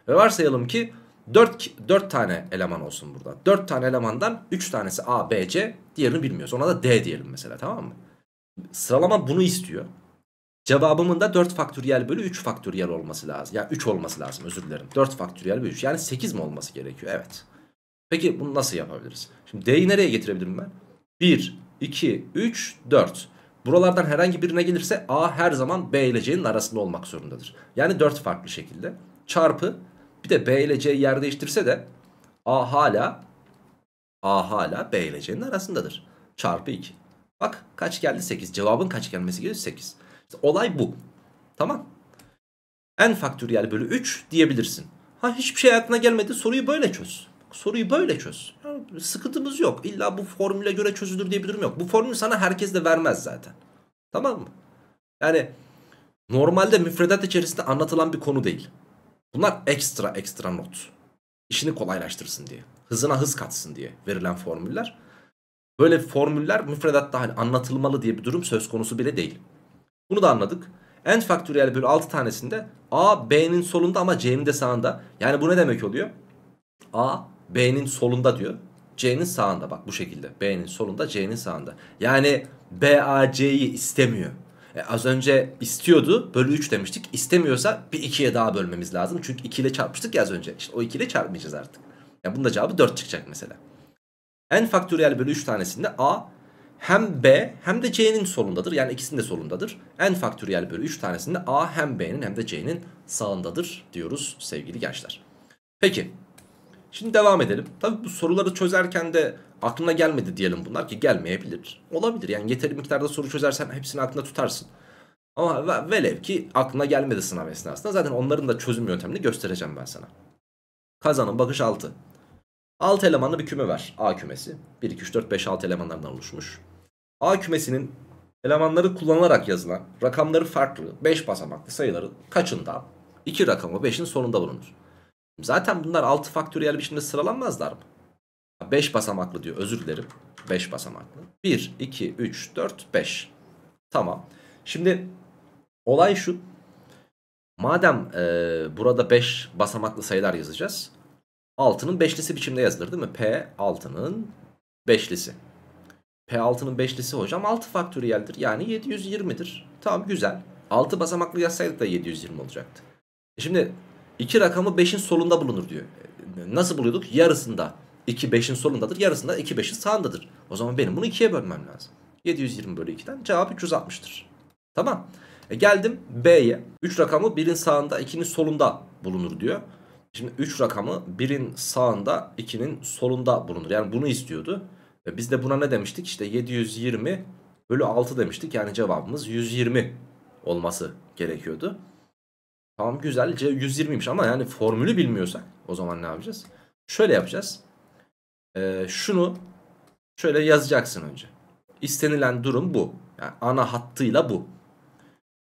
Ve varsayalım ki 4, 4 tane eleman olsun burada. 4 tane elemandan 3 tanesi A, B, C. Diğerini bilmiyoruz. Ona da D diyelim mesela tamam mı? Sıralama bunu istiyor. Cevabımın da 4 faktöriyel bölü 3 faktöriyel olması lazım. Ya yani 3 olması lazım özür dilerim. 4 faktöriyel bölü 3 yani 8 mi olması gerekiyor? Evet. Peki bunu nasıl yapabiliriz? Şimdi D'yi nereye getirebilirim ben? 1, 2, 3, 4. Buralardan herhangi birine gelirse A her zaman B ile C'nin arasında olmak zorundadır. Yani 4 farklı şekilde. Çarpı bir de B ile C yer değiştirse de A hala A hala B ile C'nin arasındadır. Çarpı 2. Bak kaç geldi 8. Cevabın kaç gelmesi gerekiyor 8. İşte olay bu. Tamam. N faktöriyel bölü 3 diyebilirsin. Ha hiçbir şey aklına gelmedi. Soruyu böyle çöz. Soruyu böyle çöz. Yani sıkıntımız yok. İlla bu formüle göre çözülür diye bir durum yok. Bu formül sana herkes de vermez zaten. Tamam mı? Yani normalde müfredat içerisinde anlatılan bir konu değil. Bunlar ekstra ekstra not. İşini kolaylaştırsın diye. Hızına hız katsın diye verilen formüller. Böyle formüller müfredatta hani anlatılmalı diye bir durum söz konusu bile değil. Bunu da anladık. N faktöriyel bölü 6 tanesinde A B'nin solunda ama C'nin de sağında. Yani bu ne demek oluyor? A B'nin solunda diyor. C'nin sağında bak bu şekilde. B'nin solunda C'nin sağında. Yani B A C'yi istemiyor. E, az önce istiyordu bölü 3 demiştik. İstemiyorsa bir 2'ye daha bölmemiz lazım. Çünkü 2 ile çarpmıştık ya az önce. İşte o 2 ile çarpmayacağız artık. Yani bunun da cevabı 4 çıkacak mesela. N faktöriyel bölü 3 tanesinde A hem B hem de C'nin solundadır. Yani ikisinin de solundadır. N faktöriyel bölü 3 tanesinde A hem B'nin hem de C'nin sağındadır diyoruz sevgili gençler. Peki. Şimdi devam edelim. Tabii bu soruları çözerken de aklına gelmedi diyelim bunlar ki gelmeyebilir. Olabilir yani yeterli miktarda soru çözersen hepsini aklında tutarsın. Ama velev ki aklına gelmedi sınav esnasında zaten onların da çözüm yöntemini göstereceğim ben sana. Kazanın bakış altı alt elemanlı bir küme ver. A kümesi. 1, 2, 3, 4, 5, 6 elemanlardan oluşmuş. A kümesinin elemanları kullanılarak yazılan rakamları farklı 5 basamaklı sayıların kaçında 2 rakamı 5'in sonunda bulunur. Zaten bunlar 6 faktöriyel biçimde sıralanmazlar mı? 5 basamaklı diyor özür dilerim. 5 basamaklı. 1, 2, 3, 4, 5. Tamam. Şimdi olay şu. Madem e, burada 5 basamaklı sayılar yazacağız. 6'nın 5'lisi biçimde yazılır değil mi? P 6'nın 5'lisi. P 6'nın 5'lisi hocam 6 faktöriyeldir. Yani 720'dir. Tamam güzel. 6 basamaklı yazsaydık da 720 olacaktı. E şimdi iki rakamı 5'in solunda bulunur diyor. E, nasıl buluyorduk? Yarısında. 2 5'in solundadır. yarısında da 2 5'in sağındadır. O zaman benim bunu 2'ye bölmem lazım. 720 bölü 2'den cevap 360'tır. Tamam. E geldim B'ye. 3 rakamı 1'in sağında 2'nin solunda bulunur diyor. Şimdi 3 rakamı 1'in sağında 2'nin solunda bulunur. Yani bunu istiyordu. E biz de buna ne demiştik? İşte 720 bölü 6 demiştik. Yani cevabımız 120 olması gerekiyordu. Tamam güzel. 120'ymiş ama yani formülü bilmiyorsak o zaman ne yapacağız? Şöyle yapacağız e, şunu şöyle yazacaksın önce. İstenilen durum bu. Yani ana hattıyla bu.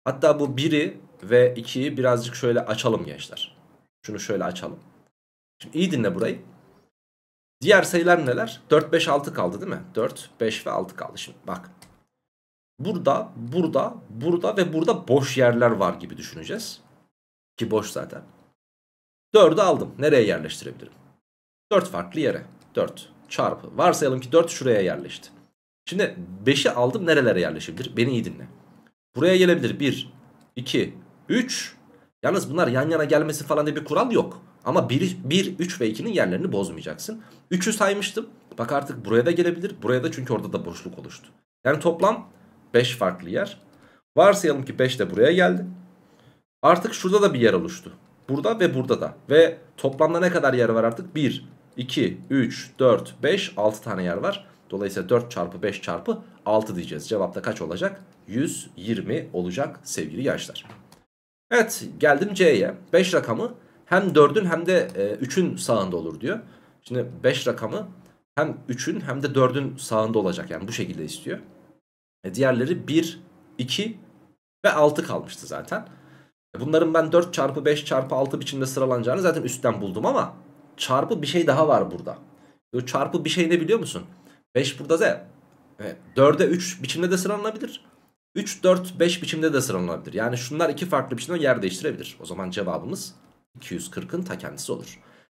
Hatta bu 1'i ve 2'yi birazcık şöyle açalım gençler. Şunu şöyle açalım. Şimdi iyi dinle burayı. Diğer sayılar neler? 4, 5, 6 kaldı değil mi? 4, 5 ve 6 kaldı. Şimdi bak. Burada, burada, burada ve burada boş yerler var gibi düşüneceğiz. Ki boş zaten. 4'ü aldım. Nereye yerleştirebilirim? 4 farklı yere. 4 çarpı. Varsayalım ki 4 şuraya yerleşti. Şimdi 5'i aldım nerelere yerleşebilir? Beni iyi dinle. Buraya gelebilir 1, 2, 3. Yalnız bunlar yan yana gelmesi falan diye bir kural yok. Ama 1, 1 3 ve 2'nin yerlerini bozmayacaksın. 3'ü saymıştım. Bak artık buraya da gelebilir. Buraya da çünkü orada da boşluk oluştu. Yani toplam 5 farklı yer. Varsayalım ki 5 de buraya geldi. Artık şurada da bir yer oluştu. Burada ve burada da. Ve toplamda ne kadar yer var artık? 1, 2, 3, 4, 5, 6 tane yer var. Dolayısıyla 4 çarpı 5 çarpı 6 diyeceğiz. Cevapta kaç olacak? 120 olacak sevgili gençler. Evet geldim C'ye. 5 rakamı hem 4'ün hem de 3'ün e, sağında olur diyor. Şimdi 5 rakamı hem 3'ün hem de 4'ün sağında olacak. Yani bu şekilde istiyor. E diğerleri 1, 2 ve 6 kalmıştı zaten. E, bunların ben 4 çarpı 5 çarpı 6 biçimde sıralanacağını zaten üstten buldum ama çarpı bir şey daha var burada. O çarpı bir şey ne biliyor musun? 5 burada z. Evet, 4'e 3 biçimde de sıralanabilir. 3, 4, 5 biçimde de sıralanabilir. Yani şunlar iki farklı biçimde yer değiştirebilir. O zaman cevabımız 240'ın ta kendisi olur.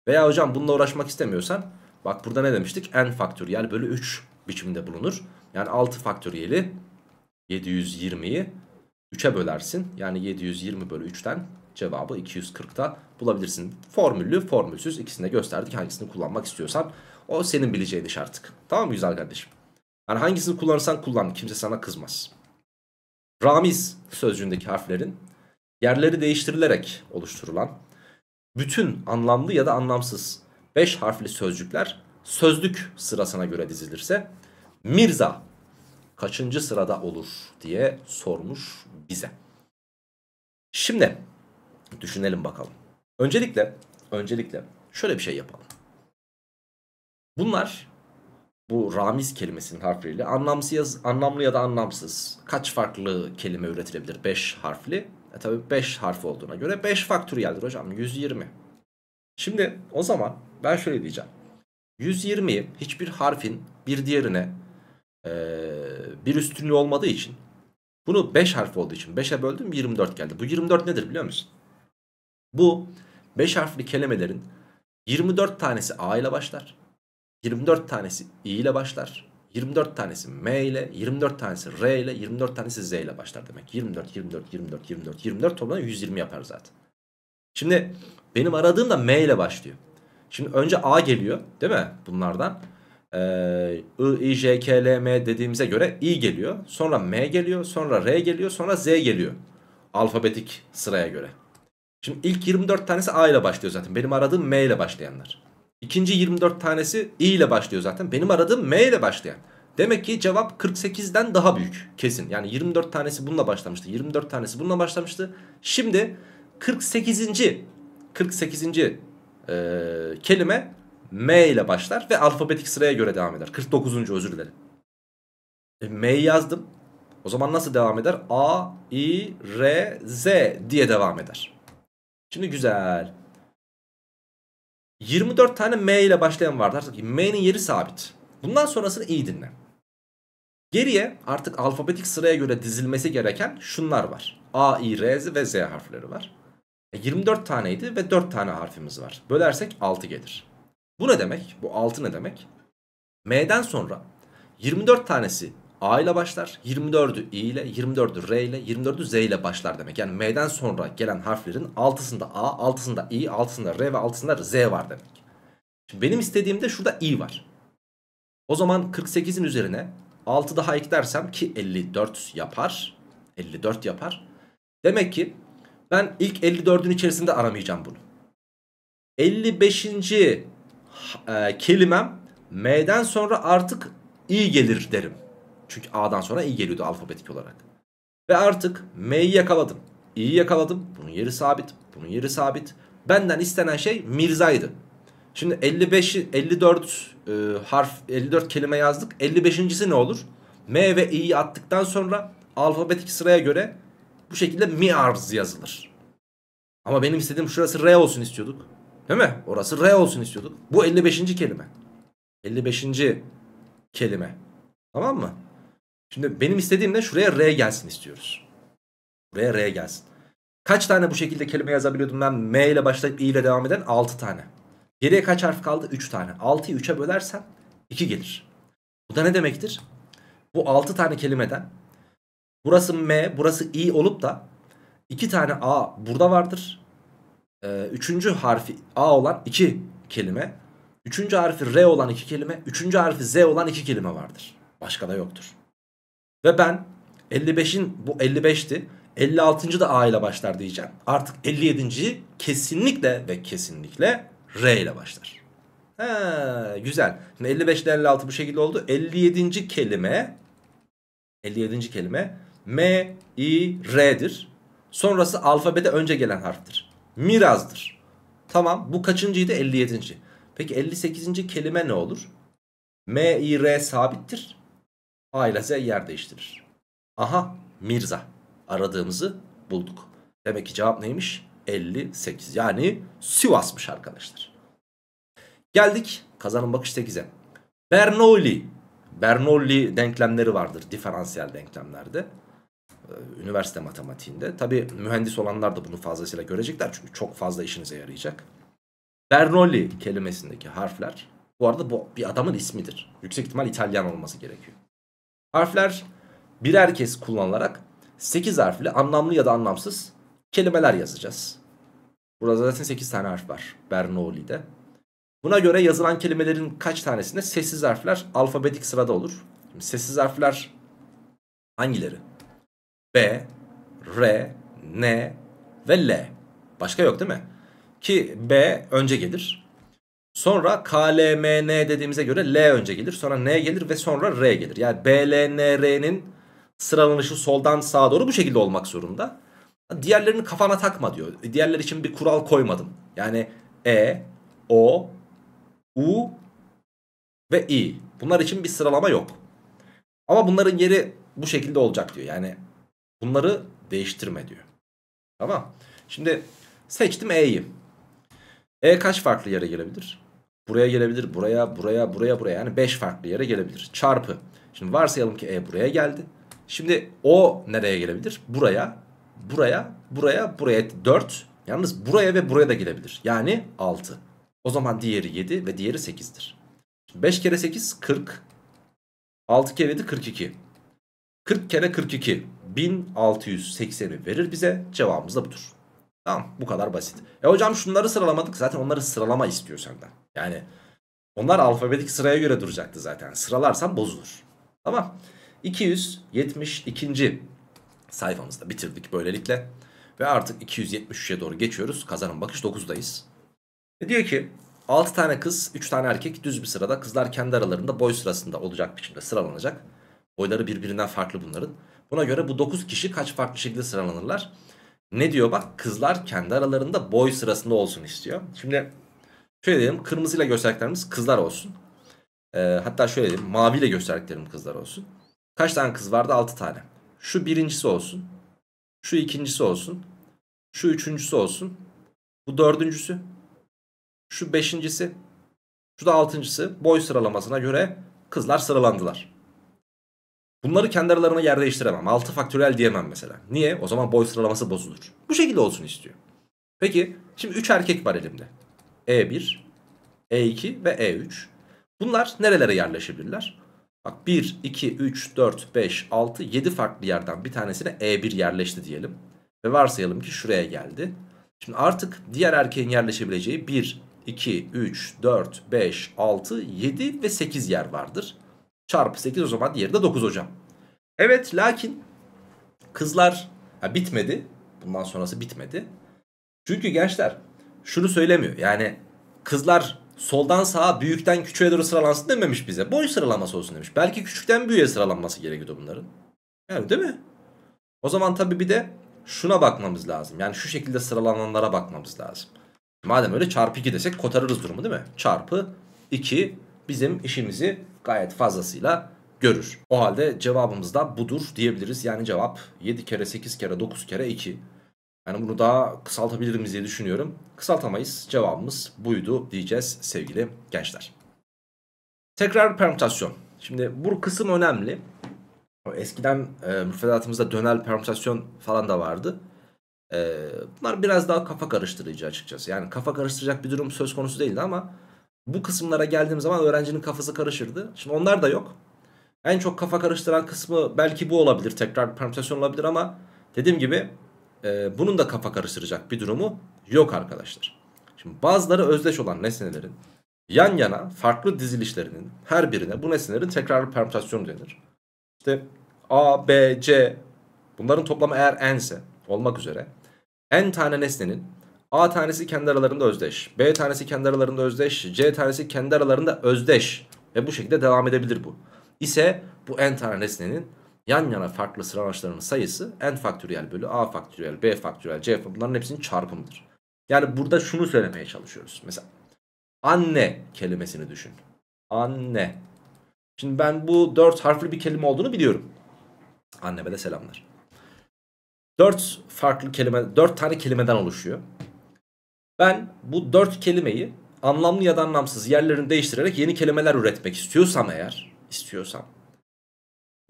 Veya hocam bununla uğraşmak istemiyorsan bak burada ne demiştik? n faktöriyel bölü 3 biçimde bulunur. Yani 6 faktöriyeli 720'yi 3'e bölersin. Yani 720 bölü 3'ten cevabı 240'ta bulabilirsin. Formüllü, formülsüz ikisini de gösterdik. Hangisini kullanmak istiyorsan o senin bileceğin iş artık. Tamam mı güzel kardeşim? Yani hangisini kullanırsan kullan. Kimse sana kızmaz. Ramiz sözcüğündeki harflerin yerleri değiştirilerek oluşturulan bütün anlamlı ya da anlamsız 5 harfli sözcükler sözlük sırasına göre dizilirse Mirza kaçıncı sırada olur diye sormuş bize. Şimdi düşünelim bakalım. Öncelikle, öncelikle şöyle bir şey yapalım. Bunlar bu ramiz kelimesinin harfleriyle anlamsız, anlamlı ya da anlamsız kaç farklı kelime üretilebilir 5 harfli? E tabi 5 harf olduğuna göre 5 faktöriyeldir hocam 120. Şimdi o zaman ben şöyle diyeceğim. 120'yi hiçbir harfin bir diğerine e, bir üstünlüğü olmadığı için bunu 5 harf olduğu için 5'e böldüm 24 geldi. Bu 24 nedir biliyor musun? Bu 5 harfli kelimelerin 24 tanesi A ile başlar. 24 tanesi İ ile başlar. 24 tanesi M ile, 24 tanesi R ile, 24 tanesi Z ile başlar demek. 24, 24, 24, 24, 24 toplam 120 yapar zaten. Şimdi benim aradığım da M ile başlıyor. Şimdi önce A geliyor değil mi bunlardan? Ee, I, I, J, K, L, M dediğimize göre I geliyor. Sonra M geliyor, sonra R geliyor, sonra Z geliyor. Alfabetik sıraya göre. Şimdi ilk 24 tanesi A ile başlıyor zaten. Benim aradığım M ile başlayanlar. İkinci 24 tanesi I ile başlıyor zaten. Benim aradığım M ile başlayan. Demek ki cevap 48'den daha büyük kesin. Yani 24 tanesi bununla başlamıştı. 24 tanesi bununla başlamıştı. Şimdi 48. 48. E, kelime M ile başlar ve alfabetik sıraya göre devam eder. 49. özür dilerim. E, M yazdım. O zaman nasıl devam eder? A, I, R, Z diye devam eder. Şimdi güzel. 24 tane M ile başlayan vardı. Artık M'nin yeri sabit. Bundan sonrasını iyi dinle. Geriye artık alfabetik sıraya göre dizilmesi gereken şunlar var. A, I, R, Z ve Z harfleri var. 24 e, taneydi ve 4 tane harfimiz var. Bölersek 6 gelir. Bu ne demek? Bu 6 ne demek? M'den sonra 24 tanesi A ile başlar. 24'ü i ile, 24'ü r ile, 24'ü z ile başlar demek. Yani m'den sonra gelen harflerin 6'sında a, 6'sında i, 6'sında r ve 6'sında z var demek. Şimdi benim istediğimde şurada i var. O zaman 48'in üzerine 6 daha eklersem ki 54 yapar. 54 yapar. Demek ki ben ilk 54'ün içerisinde aramayacağım bunu. 55. E, kelimem m'den sonra artık i gelir derim. Çünkü A'dan sonra i geliyordu alfabetik olarak. Ve artık M'yi yakaladım. İ'yi yakaladım. Bunun yeri sabit. Bunun yeri sabit. Benden istenen şey Mirza'ydı. Şimdi 55 54 e, harf 54 kelime yazdık. 55.si ne olur? M ve i'yi attıktan sonra alfabetik sıraya göre bu şekilde mi arz yazılır. Ama benim istediğim şurası R olsun istiyorduk. Değil mi? Orası R olsun istiyorduk. Bu 55. kelime. 55. kelime. Tamam mı? Şimdi benim istediğim ne? Şuraya R gelsin istiyoruz. Buraya R gelsin. Kaç tane bu şekilde kelime yazabiliyordum ben? M ile başlayıp I ile devam eden 6 tane. Geriye kaç harf kaldı? 3 tane. 6'yı 3'e bölersen 2 gelir. Bu da ne demektir? Bu 6 tane kelimeden burası M, burası I olup da 2 tane A burada vardır. Ee, üçüncü harfi A olan 2 kelime. Üçüncü harfi R olan 2 kelime. Üçüncü harfi Z olan 2 kelime vardır. Başka da yoktur. Ve ben 55'in bu 55'ti. 56. da A ile başlar diyeceğim. Artık 57. kesinlikle ve kesinlikle R ile başlar. He, güzel. Şimdi 55 ile 56 bu şekilde oldu. 57. kelime 57. kelime M, I, R'dir. Sonrası alfabede önce gelen harftir. Miraz'dır. Tamam bu kaçıncıydı? 57. Peki 58. kelime ne olur? M, I, R sabittir. A ile Z yer değiştirir. Aha Mirza. Aradığımızı bulduk. Demek ki cevap neymiş? 58. Yani Sivas'mış arkadaşlar. Geldik kazanın bakış 8'e. Bernoulli. Bernoulli denklemleri vardır diferansiyel denklemlerde. Ee, üniversite matematiğinde. Tabi mühendis olanlar da bunu fazlasıyla görecekler. Çünkü çok fazla işinize yarayacak. Bernoulli kelimesindeki harfler. Bu arada bu bir adamın ismidir. Yüksek ihtimal İtalyan olması gerekiyor. Harfler birer kez kullanılarak 8 harfli anlamlı ya da anlamsız kelimeler yazacağız. Burada zaten 8 tane harf var Bernoulli'de. Buna göre yazılan kelimelerin kaç tanesinde sessiz harfler alfabetik sırada olur? Şimdi sessiz harfler hangileri? B, R, N ve L. Başka yok değil mi? Ki B önce gelir. Sonra KLMN dediğimize göre L önce gelir. Sonra N gelir ve sonra R gelir. Yani BLNR'nin sıralanışı soldan sağa doğru bu şekilde olmak zorunda. Diğerlerini kafana takma diyor. Diğerler için bir kural koymadım. Yani E, O, U ve I. Bunlar için bir sıralama yok. Ama bunların yeri bu şekilde olacak diyor. Yani bunları değiştirme diyor. Tamam. Şimdi seçtim E'yi. E kaç farklı yere gelebilir? Buraya gelebilir, buraya, buraya, buraya, buraya. Yani 5 farklı yere gelebilir. Çarpı. Şimdi varsayalım ki E buraya geldi. Şimdi O nereye gelebilir? Buraya, buraya, buraya, buraya 4. Yalnız buraya ve buraya da gelebilir. Yani 6. O zaman diğeri 7 ve diğeri 8'dir. 5 kere 8 40. 6 kere 7 42. 40 kere 42 1680'i verir bize. Cevabımız da budur. Tamam bu kadar basit. E hocam şunları sıralamadık. Zaten onları sıralama istiyor senden. Yani onlar alfabetik sıraya göre duracaktı zaten. Sıralarsan bozulur. Tamam. 272. sayfamızda bitirdik böylelikle. Ve artık 273'e doğru geçiyoruz. Kazanın bakış 9'dayız. E diyor ki 6 tane kız 3 tane erkek düz bir sırada. Kızlar kendi aralarında boy sırasında olacak biçimde sıralanacak. Boyları birbirinden farklı bunların. Buna göre bu 9 kişi kaç farklı şekilde sıralanırlar? Ne diyor bak kızlar kendi aralarında boy sırasında olsun istiyor. Şimdi Şöyle diyelim kırmızıyla gösterdiklerimiz kızlar olsun. E, hatta şöyle diyelim maviyle gösterdiklerim kızlar olsun. Kaç tane kız vardı? 6 tane. Şu birincisi olsun. Şu ikincisi olsun. Şu üçüncüsü olsun. Bu dördüncüsü. Şu beşincisi. Şu da altıncısı. Boy sıralamasına göre kızlar sıralandılar. Bunları kendi aralarına yer değiştiremem. 6 faktörel diyemem mesela. Niye? O zaman boy sıralaması bozulur. Bu şekilde olsun istiyor. Peki şimdi 3 erkek var elimde. E1, E2 ve E3. Bunlar nerelere yerleşebilirler? Bak 1, 2, 3, 4, 5, 6, 7 farklı yerden bir tanesine E1 yerleşti diyelim. Ve varsayalım ki şuraya geldi. Şimdi artık diğer erkeğin yerleşebileceği 1, 2, 3, 4, 5, 6, 7 ve 8 yer vardır. Çarpı 8 o zaman diğeri de 9 hocam. Evet lakin kızlar ha, bitmedi. Bundan sonrası bitmedi. Çünkü gençler şunu söylemiyor. Yani kızlar soldan sağa büyükten küçüğe doğru sıralansın dememiş bize. Boy sıralaması olsun demiş. Belki küçükten büyüğe sıralanması gerekiyordu bunların. Yani değil mi? O zaman tabii bir de şuna bakmamız lazım. Yani şu şekilde sıralananlara bakmamız lazım. Madem öyle çarpı 2 desek kotarırız durumu değil mi? Çarpı 2 bizim işimizi gayet fazlasıyla görür. O halde cevabımız da budur diyebiliriz. Yani cevap 7 kere 8 kere 9 kere 2. Yani bunu daha kısaltabilir miyiz diye düşünüyorum. Kısaltamayız. Cevabımız buydu diyeceğiz sevgili gençler. Tekrar permütasyon. Şimdi bu kısım önemli. Eskiden e, müfredatımızda dönel permütasyon falan da vardı. E, bunlar biraz daha kafa karıştırıcı açıkçası. Yani kafa karıştıracak bir durum söz konusu değildi ama bu kısımlara geldiğim zaman öğrencinin kafası karışırdı. Şimdi onlar da yok. En çok kafa karıştıran kısmı belki bu olabilir. Tekrar permütasyon olabilir ama dediğim gibi e, bunun da kafa karıştıracak bir durumu yok arkadaşlar. Şimdi bazıları özdeş olan nesnelerin yan yana farklı dizilişlerinin her birine bu nesnelerin tekrarlı permütasyonu denir. İşte A, B, C bunların toplamı eğer n ise olmak üzere n tane nesnenin A tanesi kendi aralarında özdeş, B tanesi kendi aralarında özdeş, C tanesi kendi aralarında özdeş ve bu şekilde devam edebilir bu. İse bu n tane nesnenin yan yana farklı sıra araçlarının sayısı n faktöriyel bölü a faktöriyel b faktöriyel c faktöriyel bunların hepsinin çarpımıdır. Yani burada şunu söylemeye çalışıyoruz. Mesela anne kelimesini düşün. Anne. Şimdi ben bu dört harfli bir kelime olduğunu biliyorum. Anneme de selamlar. Dört farklı kelime, dört tane kelimeden oluşuyor. Ben bu dört kelimeyi anlamlı ya da anlamsız yerlerini değiştirerek yeni kelimeler üretmek istiyorsam eğer, istiyorsam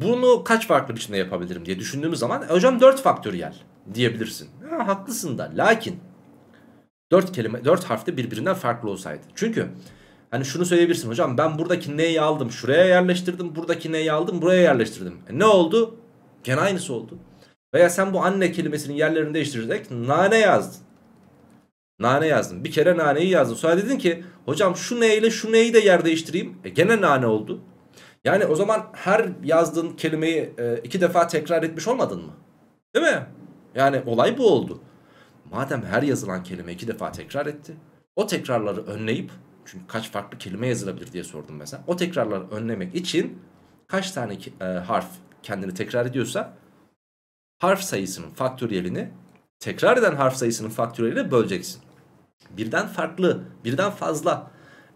bunu kaç farklı biçimde yapabilirim diye düşündüğümüz zaman e, hocam 4 faktöriyel diyebilirsin. Ha, haklısın da lakin 4 kelime 4 harfte birbirinden farklı olsaydı. Çünkü hani şunu söyleyebilirsin hocam ben buradaki neyi aldım şuraya yerleştirdim buradaki neyi aldım buraya yerleştirdim. E, ne oldu? Gene aynısı oldu. Veya sen bu anne kelimesinin yerlerini değiştirerek nane yazdın. Nane yazdın. Bir kere naneyi yazdın. Sonra dedin ki hocam şu ne ile şu neyi de yer değiştireyim. E gene nane oldu. Yani o zaman her yazdığın kelimeyi e, iki defa tekrar etmiş olmadın mı? Değil mi? Yani olay bu oldu. Madem her yazılan kelime iki defa tekrar etti. O tekrarları önleyip çünkü kaç farklı kelime yazılabilir diye sordum mesela. O tekrarları önlemek için kaç tane e, harf kendini tekrar ediyorsa harf sayısının faktöriyelini tekrar eden harf sayısının faktöriyeliyle böleceksin. Birden farklı, birden fazla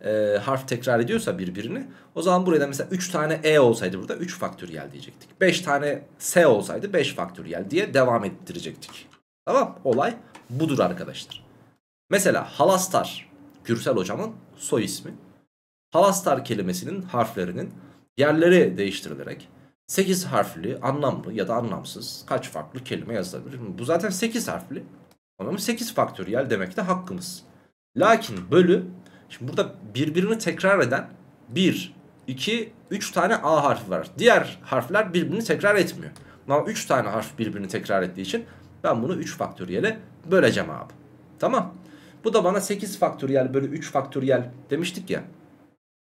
e, harf tekrar ediyorsa birbirini o zaman buraya da mesela 3 tane E olsaydı burada 3 faktöriyel diyecektik. 5 tane S olsaydı 5 faktöriyel diye devam ettirecektik. Tamam olay budur arkadaşlar. Mesela Halastar Gürsel hocamın soy ismi. Halastar kelimesinin harflerinin yerleri değiştirilerek 8 harfli, anlamlı ya da anlamsız kaç farklı kelime yazılabilir? Bu zaten 8 harfli. Anlamı 8 faktöriyel demek de hakkımız. Lakin bölü Şimdi burada birbirini tekrar eden 1, 2, 3 tane A harfi var. Diğer harfler birbirini tekrar etmiyor. Ama 3 tane harf birbirini tekrar ettiği için ben bunu 3 faktöriyele böleceğim abi. Tamam. Bu da bana 8 faktöriyel bölü 3 faktöriyel demiştik ya.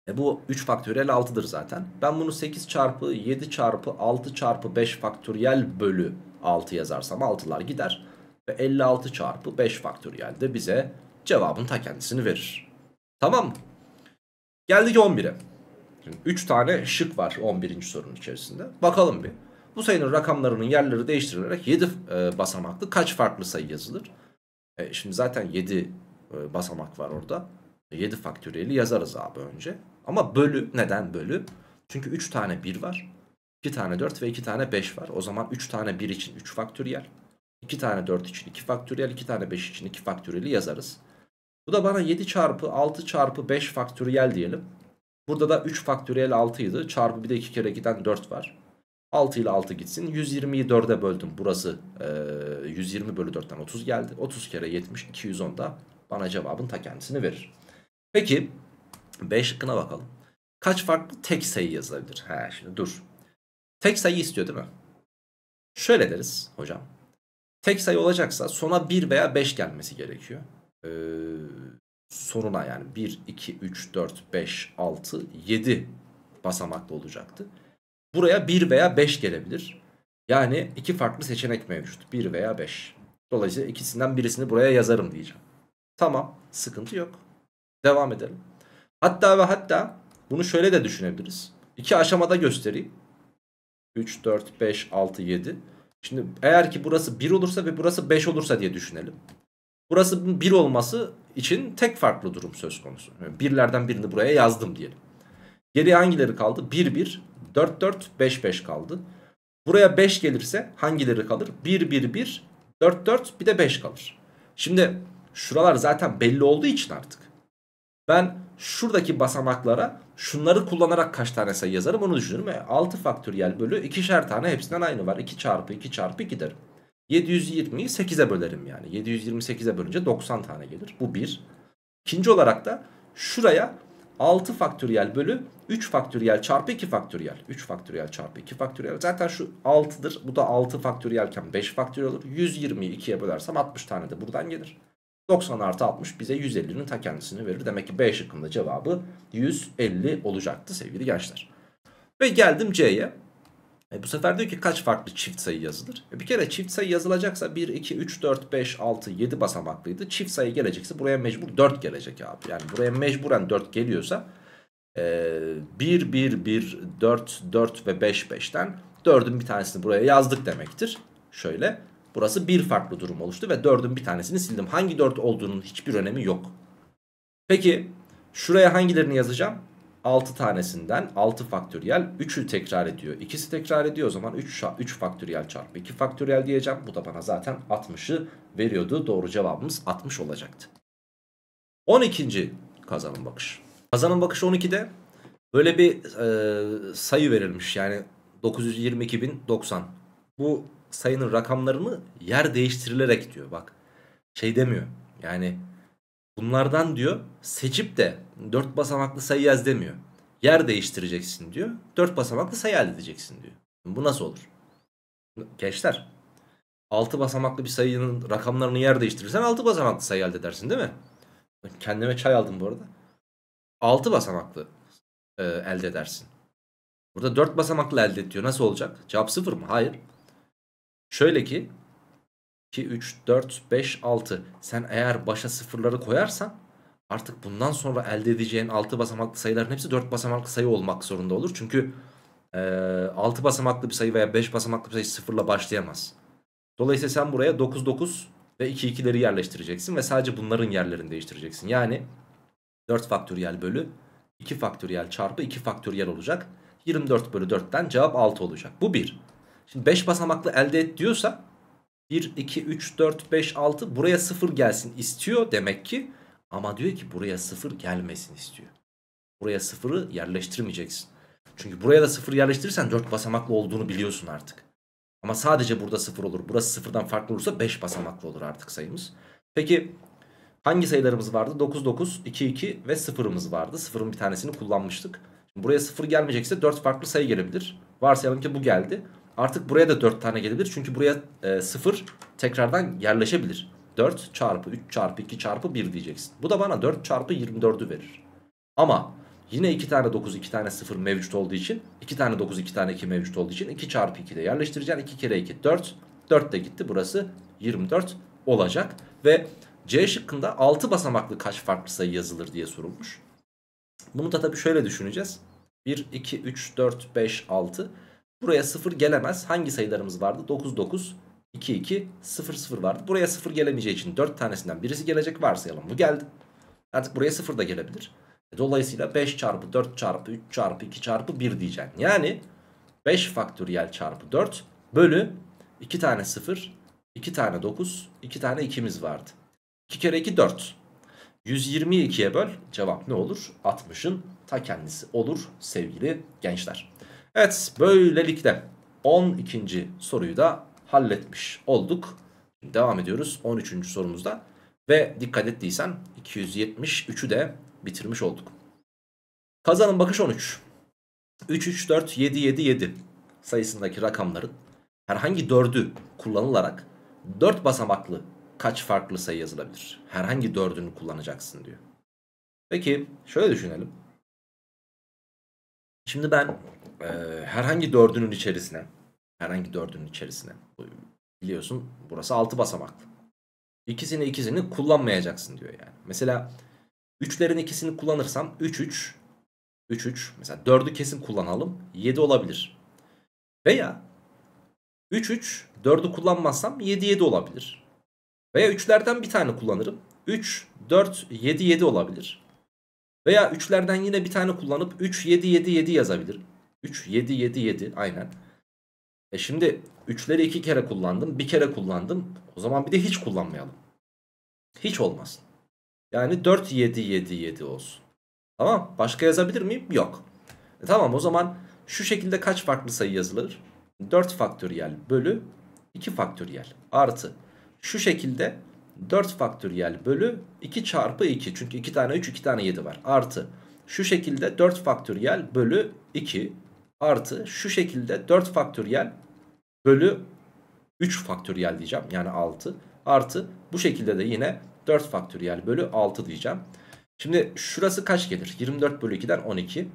E bu 3 faktöriyel 6'dır zaten. Ben bunu 8 çarpı 7 çarpı 6 çarpı 5 faktöriyel bölü 6 yazarsam 6'lar gider. Ve 56 çarpı 5 faktöriyel de bize cevabın ta kendisini verir. Tamam mı? Geldik 11'e. 3 tane şık var 11. sorunun içerisinde. Bakalım bir. Bu sayının rakamlarının yerleri değiştirilerek 7 e, basamaklı kaç farklı sayı yazılır? E, şimdi zaten 7 e, basamak var orada. 7 e, faktöriyeli yazarız abi önce. Ama bölü neden bölü? Çünkü 3 tane 1 var. 2 tane 4 ve 2 tane 5 var. O zaman 3 tane 1 için 3 faktöriyel. 2 tane 4 için 2 faktöriyel. 2 tane 5 için 2 faktöriyeli yazarız. Bu da bana 7 çarpı 6 çarpı 5 faktöriyel diyelim. Burada da 3 faktöriyel 6 idi. Çarpı bir de 2 kere 2'den 4 var. 6 ile 6 gitsin. 120'yi 4'e böldüm. Burası e, 120 bölü 4'ten 30 geldi. 30 kere 70 210 da bana cevabın ta kendisini verir. Peki 5 şıkkına bakalım. Kaç farklı tek sayı yazılabilir? He şimdi dur. Tek sayı istiyor değil mi? Şöyle deriz hocam. Tek sayı olacaksa sona 1 veya 5 gelmesi gerekiyor e, sonuna yani 1, 2, 3, 4, 5, 6, 7 basamaklı olacaktı. Buraya 1 veya 5 gelebilir. Yani iki farklı seçenek mevcut. 1 veya 5. Dolayısıyla ikisinden birisini buraya yazarım diyeceğim. Tamam sıkıntı yok. Devam edelim. Hatta ve hatta bunu şöyle de düşünebiliriz. İki aşamada göstereyim. 3, 4, 5, 6, 7. Şimdi eğer ki burası 1 olursa ve burası 5 olursa diye düşünelim. Burası 1 olması için tek farklı durum söz konusu. Yani birlerden birini buraya yazdım diyelim. Geriye hangileri kaldı? 1 1, 4 4, 5 5 kaldı. Buraya 5 gelirse hangileri kalır? 1 1 1, 4 4 bir de 5 kalır. Şimdi şuralar zaten belli olduğu için artık. Ben şuradaki basamaklara şunları kullanarak kaç tane sayı yazarım onu düşünürüm. E, 6 faktöriyel bölü 2'şer tane hepsinden aynı var. 2 çarpı 2 çarpı 2 derim. 720'yi 8'e bölerim yani. 728'e bölünce 90 tane gelir. Bu bir. İkinci olarak da şuraya 6 faktöriyel bölü 3 faktöriyel çarpı 2 faktöriyel. 3 faktöriyel çarpı 2 faktöriyel. Zaten şu 6'dır. Bu da 6 faktöriyelken 5 faktöriyel olur. 120'yi 2'ye bölersem 60 tane de buradan gelir. 90 artı 60 bize 150'nin ta kendisini verir. Demek ki B şıkkında cevabı 150 olacaktı sevgili gençler. Ve geldim C'ye. E bu sefer diyor ki kaç farklı çift sayı yazılır? E bir kere çift sayı yazılacaksa 1, 2, 3, 4, 5, 6, 7 basamaklıydı. Çift sayı gelecekse buraya mecbur 4 gelecek abi. Yani buraya mecburen 4 geliyorsa e, 1, 1, 1, 4, 4 ve 5, 5'ten 4'ün bir tanesini buraya yazdık demektir. Şöyle burası bir farklı durum oluştu ve 4'ün bir tanesini sildim. Hangi 4 olduğunun hiçbir önemi yok. Peki şuraya hangilerini yazacağım? 6 tanesinden 6 faktöriyel 3'ü tekrar ediyor. İkisi tekrar ediyor o zaman 3, 3 faktöriyel çarpı 2 faktöriyel diyeceğim. Bu da bana zaten 60'ı veriyordu. Doğru cevabımız 60 olacaktı. 12. kazanım bakış. Kazanım bakışı 12'de böyle bir e, sayı verilmiş yani 922.090. Bu sayının rakamlarını yer değiştirilerek diyor bak. Şey demiyor yani Bunlardan diyor seçip de 4 basamaklı sayı yaz demiyor. Yer değiştireceksin diyor. 4 basamaklı sayı elde edeceksin diyor. Bu nasıl olur? Gençler 6 basamaklı bir sayının rakamlarını yer değiştirirsen 6 basamaklı sayı elde edersin değil mi? Kendime çay aldım bu arada. 6 basamaklı e, elde edersin. Burada 4 basamaklı elde ediyor. Nasıl olacak? Cevap 0 mı? Hayır. Şöyle ki 2, 3, 4, 5, 6. Sen eğer başa sıfırları koyarsan artık bundan sonra elde edeceğin 6 basamaklı sayıların hepsi 4 basamaklı sayı olmak zorunda olur. Çünkü e, 6 basamaklı bir sayı veya 5 basamaklı bir sayı sıfırla başlayamaz. Dolayısıyla sen buraya 9, 9 ve 2, 2'leri yerleştireceksin ve sadece bunların yerlerini değiştireceksin. Yani 4 faktöriyel bölü 2 faktöriyel çarpı 2 faktöriyel olacak. 24 bölü 4'ten cevap 6 olacak. Bu 1. Şimdi 5 basamaklı elde et diyorsa 1, 2, 3, 4, 5, 6 buraya 0 gelsin istiyor demek ki. Ama diyor ki buraya 0 gelmesin istiyor. Buraya 0'ı yerleştirmeyeceksin. Çünkü buraya da 0 yerleştirirsen 4 basamaklı olduğunu biliyorsun artık. Ama sadece burada 0 olur. Burası 0'dan farklı olursa 5 basamaklı olur artık sayımız. Peki hangi sayılarımız vardı? 9, 9, 2, 2 ve 0'ımız vardı. 0'ın bir tanesini kullanmıştık. buraya 0 gelmeyecekse 4 farklı sayı gelebilir. Varsayalım ki bu geldi. Artık buraya da 4 tane gelebilir. Çünkü buraya e, 0 tekrardan yerleşebilir. 4 çarpı 3 çarpı 2 çarpı 1 diyeceksin. Bu da bana 4 çarpı 24'ü verir. Ama yine 2 tane 9 2 tane 0 mevcut olduğu için 2 tane 9 2 tane 2 mevcut olduğu için 2 çarpı 2 de yerleştireceğim. 2 kere 2 4. 4 de gitti burası 24 olacak. Ve C şıkkında 6 basamaklı kaç farklı sayı yazılır diye sorulmuş. Bunu da tabii şöyle düşüneceğiz. 1, 2, 3, 4, 5, 6. Buraya 0 gelemez. Hangi sayılarımız vardı? 9, 9, 2, 2, 0, 0 vardı. Buraya 0 gelemeyeceği için 4 tanesinden birisi gelecek varsayalım. Bu geldi. Artık buraya 0 da gelebilir. E, dolayısıyla 5 çarpı 4 çarpı 3 çarpı 2 çarpı 1 diyeceksin. Yani 5 faktöriyel çarpı 4 bölü 2 tane 0, 2 tane 9, 2 tane 2'miz vardı. 2 kere 2 4. 122'ye böl cevap ne olur? 60'ın ta kendisi olur sevgili gençler. Evet böylelikle 12. soruyu da halletmiş olduk. Devam ediyoruz 13. sorumuzda. Ve dikkat ettiysen 273'ü de bitirmiş olduk. Kazanın bakış 13. 3, 3, 4, 7, 7, 7 sayısındaki rakamların herhangi 4'ü kullanılarak 4 basamaklı kaç farklı sayı yazılabilir? Herhangi 4'ünü kullanacaksın diyor. Peki şöyle düşünelim. Şimdi ben ee, herhangi dördünün içerisine herhangi dördünün içerisine biliyorsun burası altı basamaklı. İkisini ikisini kullanmayacaksın diyor yani. Mesela üçlerin ikisini kullanırsam 3 3 3 3 mesela dördü kesin kullanalım 7 olabilir. Veya 3 3 dördü kullanmazsam 7 7 olabilir. Veya üçlerden bir tane kullanırım. 3 4 7 7 olabilir. Veya üçlerden yine bir tane kullanıp 3 7 7 7 yazabilirim. 3, 7, 7, 7 aynen. E şimdi 3'leri 2 kere kullandım. 1 kere kullandım. O zaman bir de hiç kullanmayalım. Hiç olmasın. Yani 4, 7, 7, 7 olsun. Tamam. Başka yazabilir miyim? Yok. E tamam o zaman şu şekilde kaç farklı sayı yazılır? 4 faktöriyel bölü 2 faktöriyel artı şu şekilde 4 faktöriyel bölü 2 çarpı 2 çünkü 2 tane 3 2 tane 7 var artı şu şekilde 4 faktöriyel bölü 2 artı şu şekilde 4 faktöriyel bölü 3 faktöriyel diyeceğim. Yani 6 artı bu şekilde de yine 4 faktöriyel bölü 6 diyeceğim. Şimdi şurası kaç gelir? 24 bölü 2'den 12.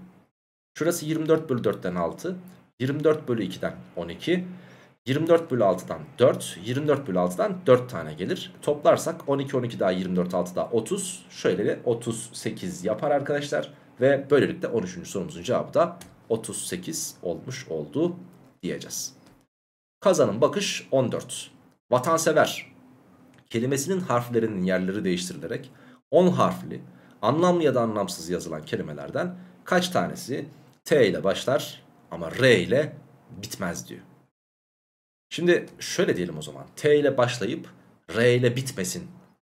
Şurası 24 bölü 4'ten 6. 24 bölü 2'den 12. 24 bölü 6'dan 4. 24 bölü 6'dan 4 tane gelir. Toplarsak 12, 12 daha 24, 6 daha 30. Şöyle 38 yapar arkadaşlar. Ve böylelikle 13. sorumuzun cevabı da 38 olmuş oldu diyeceğiz. Kazanın bakış 14. Vatansever kelimesinin harflerinin yerleri değiştirilerek 10 harfli anlamlı ya da anlamsız yazılan kelimelerden kaç tanesi T ile başlar ama R ile bitmez diyor. Şimdi şöyle diyelim o zaman. T ile başlayıp R ile bitmesin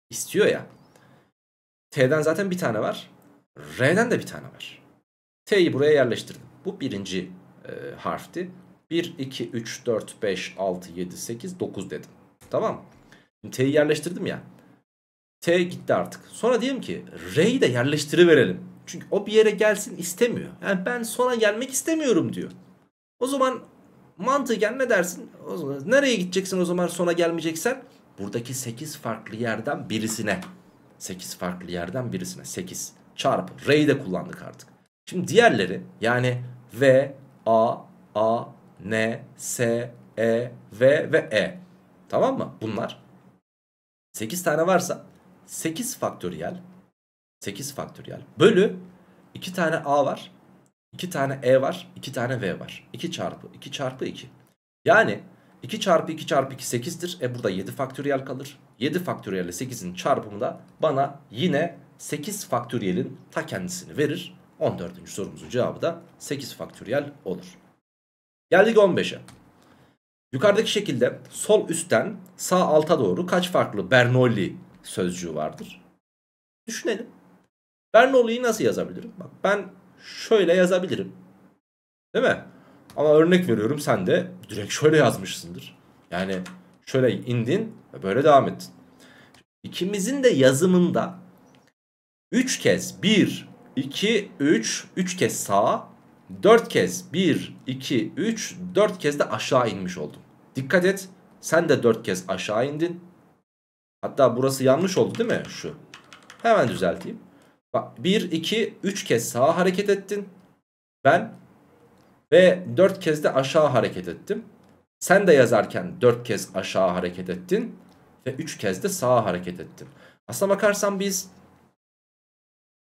istiyor ya. T'den zaten bir tane var. R'den de bir tane var. T'yi buraya yerleştirdim. Bu birinci e, harfti. 1, 2, 3, 4, 5, 6, 7, 8, 9 dedim. Tamam T'yi yerleştirdim ya. T gitti artık. Sonra diyelim ki R'yi de yerleştiriverelim. Çünkü o bir yere gelsin istemiyor. Yani ben sona gelmek istemiyorum diyor. O zaman mantıken ne dersin? O zaman, nereye gideceksin o zaman sona gelmeyeceksen? Buradaki 8 farklı yerden birisine. 8 farklı yerden birisine. 8 çarpı. R'yi de kullandık artık. Şimdi diğerleri yani V, A, A, N, S, E, V ve E. Tamam mı? Bunlar. 8 tane varsa 8 faktöriyel 8 faktöriyel bölü 2 tane A var. 2 tane E var. 2 tane V var. 2 çarpı 2 çarpı 2. Yani 2 çarpı 2 çarpı 2 8'dir. E burada 7 faktöriyel kalır. 7 faktöriyel ile 8'in çarpımı da bana yine 8 faktöriyelin ta kendisini verir. 14. sorumuzun cevabı da 8 faktöriyel olur. Geldik 15'e. Yukarıdaki şekilde sol üstten sağ alta doğru kaç farklı Bernoulli sözcüğü vardır? Düşünelim. Bernoulli'yi nasıl yazabilirim? Bak ben şöyle yazabilirim. Değil mi? Ama örnek veriyorum sen de direkt şöyle yazmışsındır. Yani şöyle indin ve böyle devam ettin. İkimizin de yazımında 3 kez 1, 2, 3, 3 kez sağ 4 kez 1, 2, 3, 4 kez de aşağı inmiş oldum. Dikkat et sen de 4 kez aşağı indin. Hatta burası yanlış oldu değil mi şu? Hemen düzelteyim. Bak 1, 2, 3 kez sağ hareket ettin. Ben ve 4 kez de aşağı hareket ettim. Sen de yazarken 4 kez aşağı hareket ettin ve 3 kez de sağa hareket ettim Aslına bakarsan biz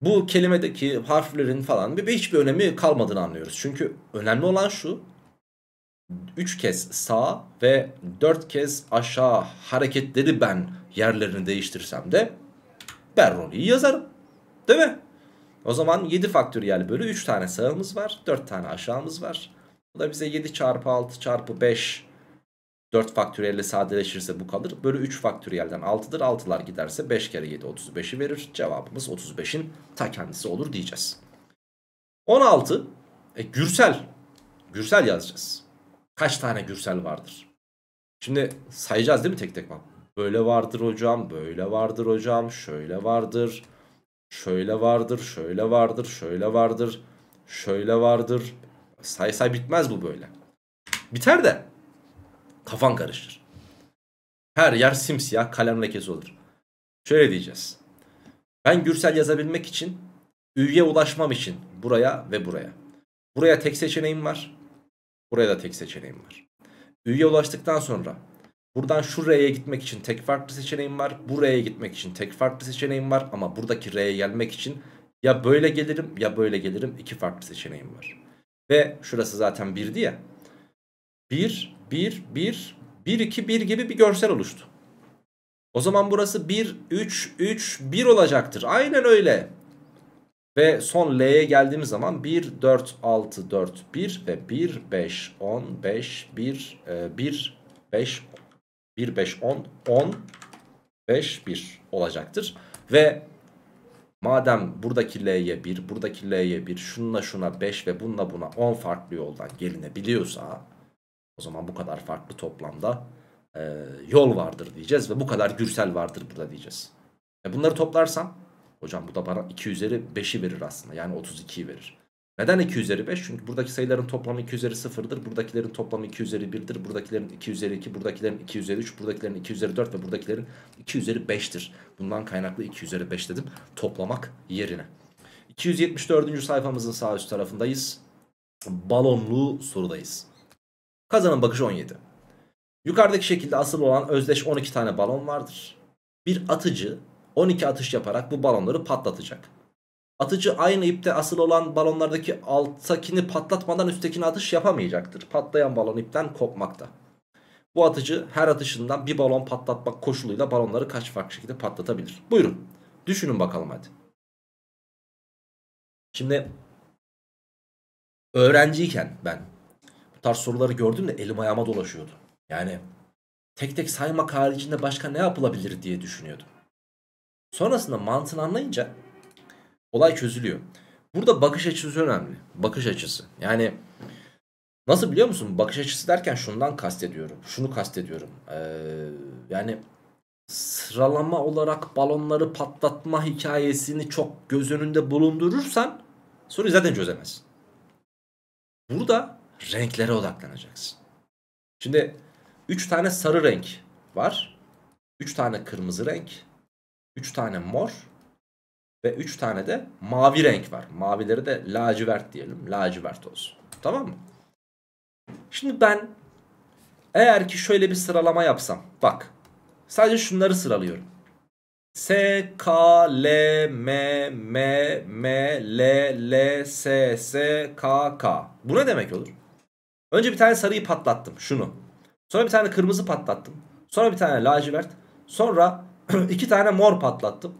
bu kelimedeki harflerin falan bir, hiçbir önemi kalmadığını anlıyoruz. Çünkü önemli olan şu 3 kez sağ ve 4 kez aşağı hareketleri ben yerlerini değiştirsem de Berroli'yi yazarım. Değil mi? O zaman 7 faktöriyel bölü 3 tane sağımız var. 4 tane aşağımız var. Bu da bize 7 çarpı 6 çarpı 5 4 faktöriyelle sadeleşirse bu kalır. Bölü 3 faktöriyelden 6'dır. 6'lar giderse 5 kere 7 35'i verir. Cevabımız 35'in ta kendisi olur diyeceğiz. 16. E, gürsel. Gürsel yazacağız. Kaç tane gürsel vardır? Şimdi sayacağız değil mi tek tek? Bak, böyle vardır hocam, böyle vardır hocam, şöyle vardır, şöyle vardır, şöyle vardır, şöyle vardır, şöyle vardır. Say say bitmez bu böyle. Biter de Kafan karışır. Her yer simsiyah kalem lekesi olur. Şöyle diyeceğiz. Ben Gürsel yazabilmek için üye ulaşmam için buraya ve buraya. Buraya tek seçeneğim var. Buraya da tek seçeneğim var. Üye ulaştıktan sonra buradan şu şuraya gitmek için tek farklı seçeneğim var. Buraya gitmek için tek farklı seçeneğim var. Ama buradaki R'ye gelmek için ya böyle gelirim ya böyle gelirim. iki farklı seçeneğim var. Ve şurası zaten birdi ya. 1, 1, 1, 1, 2, 1 gibi bir görsel oluştu. O zaman burası 1, 3, 3, 1 olacaktır. Aynen öyle. Ve son L'ye geldiğimiz zaman 1, 4, 6, 4, 1 ve 1, 5, 10, 5, 1, 1, 5, 1, 5, 10, 10, 5, 1 olacaktır. Ve madem buradaki L'ye 1, buradaki L'ye 1, şununla şuna 5 ve bununla buna 10 farklı yoldan gelinebiliyorsa... O zaman bu kadar farklı toplamda e, yol vardır diyeceğiz ve bu kadar gürsel vardır burada diyeceğiz. E bunları toplarsam hocam bu da bana 2 üzeri 5'i verir aslında yani 32'yi verir. Neden 2 üzeri 5? Çünkü buradaki sayıların toplamı 2 üzeri 0'dır. Buradakilerin toplamı 2 üzeri 1'dir. Buradakilerin 2 üzeri 2, buradakilerin 2 üzeri 3, buradakilerin 2 üzeri 4 ve buradakilerin 2 üzeri 5'tir. Bundan kaynaklı 2 üzeri 5 dedim toplamak yerine. 274. sayfamızın sağ üst tarafındayız. Balonlu sorudayız. Kazanın bakışı 17. Yukarıdaki şekilde asıl olan özdeş 12 tane balon vardır. Bir atıcı 12 atış yaparak bu balonları patlatacak. Atıcı aynı ipte asıl olan balonlardaki alttakini patlatmadan üsttekine atış yapamayacaktır. Patlayan balon ipten kopmakta. Bu atıcı her atışından bir balon patlatmak koşuluyla balonları kaç farklı şekilde patlatabilir? Buyurun. Düşünün bakalım hadi. Şimdi öğrenciyken ben bu tarz soruları gördüm de elim ayağıma dolaşıyordu. Yani tek tek saymak haricinde başka ne yapılabilir diye düşünüyordum. Sonrasında mantığını anlayınca olay çözülüyor. Burada bakış açısı önemli. Bakış açısı. Yani nasıl biliyor musun? Bakış açısı derken şundan kastediyorum. Şunu kastediyorum. Ee, yani sıralama olarak balonları patlatma hikayesini çok göz önünde bulundurursan soruyu zaten çözemezsin. Burada renklere odaklanacaksın. Şimdi 3 tane sarı renk var. 3 tane kırmızı renk. 3 tane mor. Ve 3 tane de mavi renk var. Mavileri de lacivert diyelim. Lacivert olsun. Tamam mı? Şimdi ben eğer ki şöyle bir sıralama yapsam. Bak. Sadece şunları sıralıyorum. S, K, L, M, M, M, L, L, S, S, K, K. Bu ne demek olur? Önce bir tane sarıyı patlattım şunu. Sonra bir tane kırmızı patlattım. Sonra bir tane lacivert. Sonra (clears throat) iki tane mor patlattım.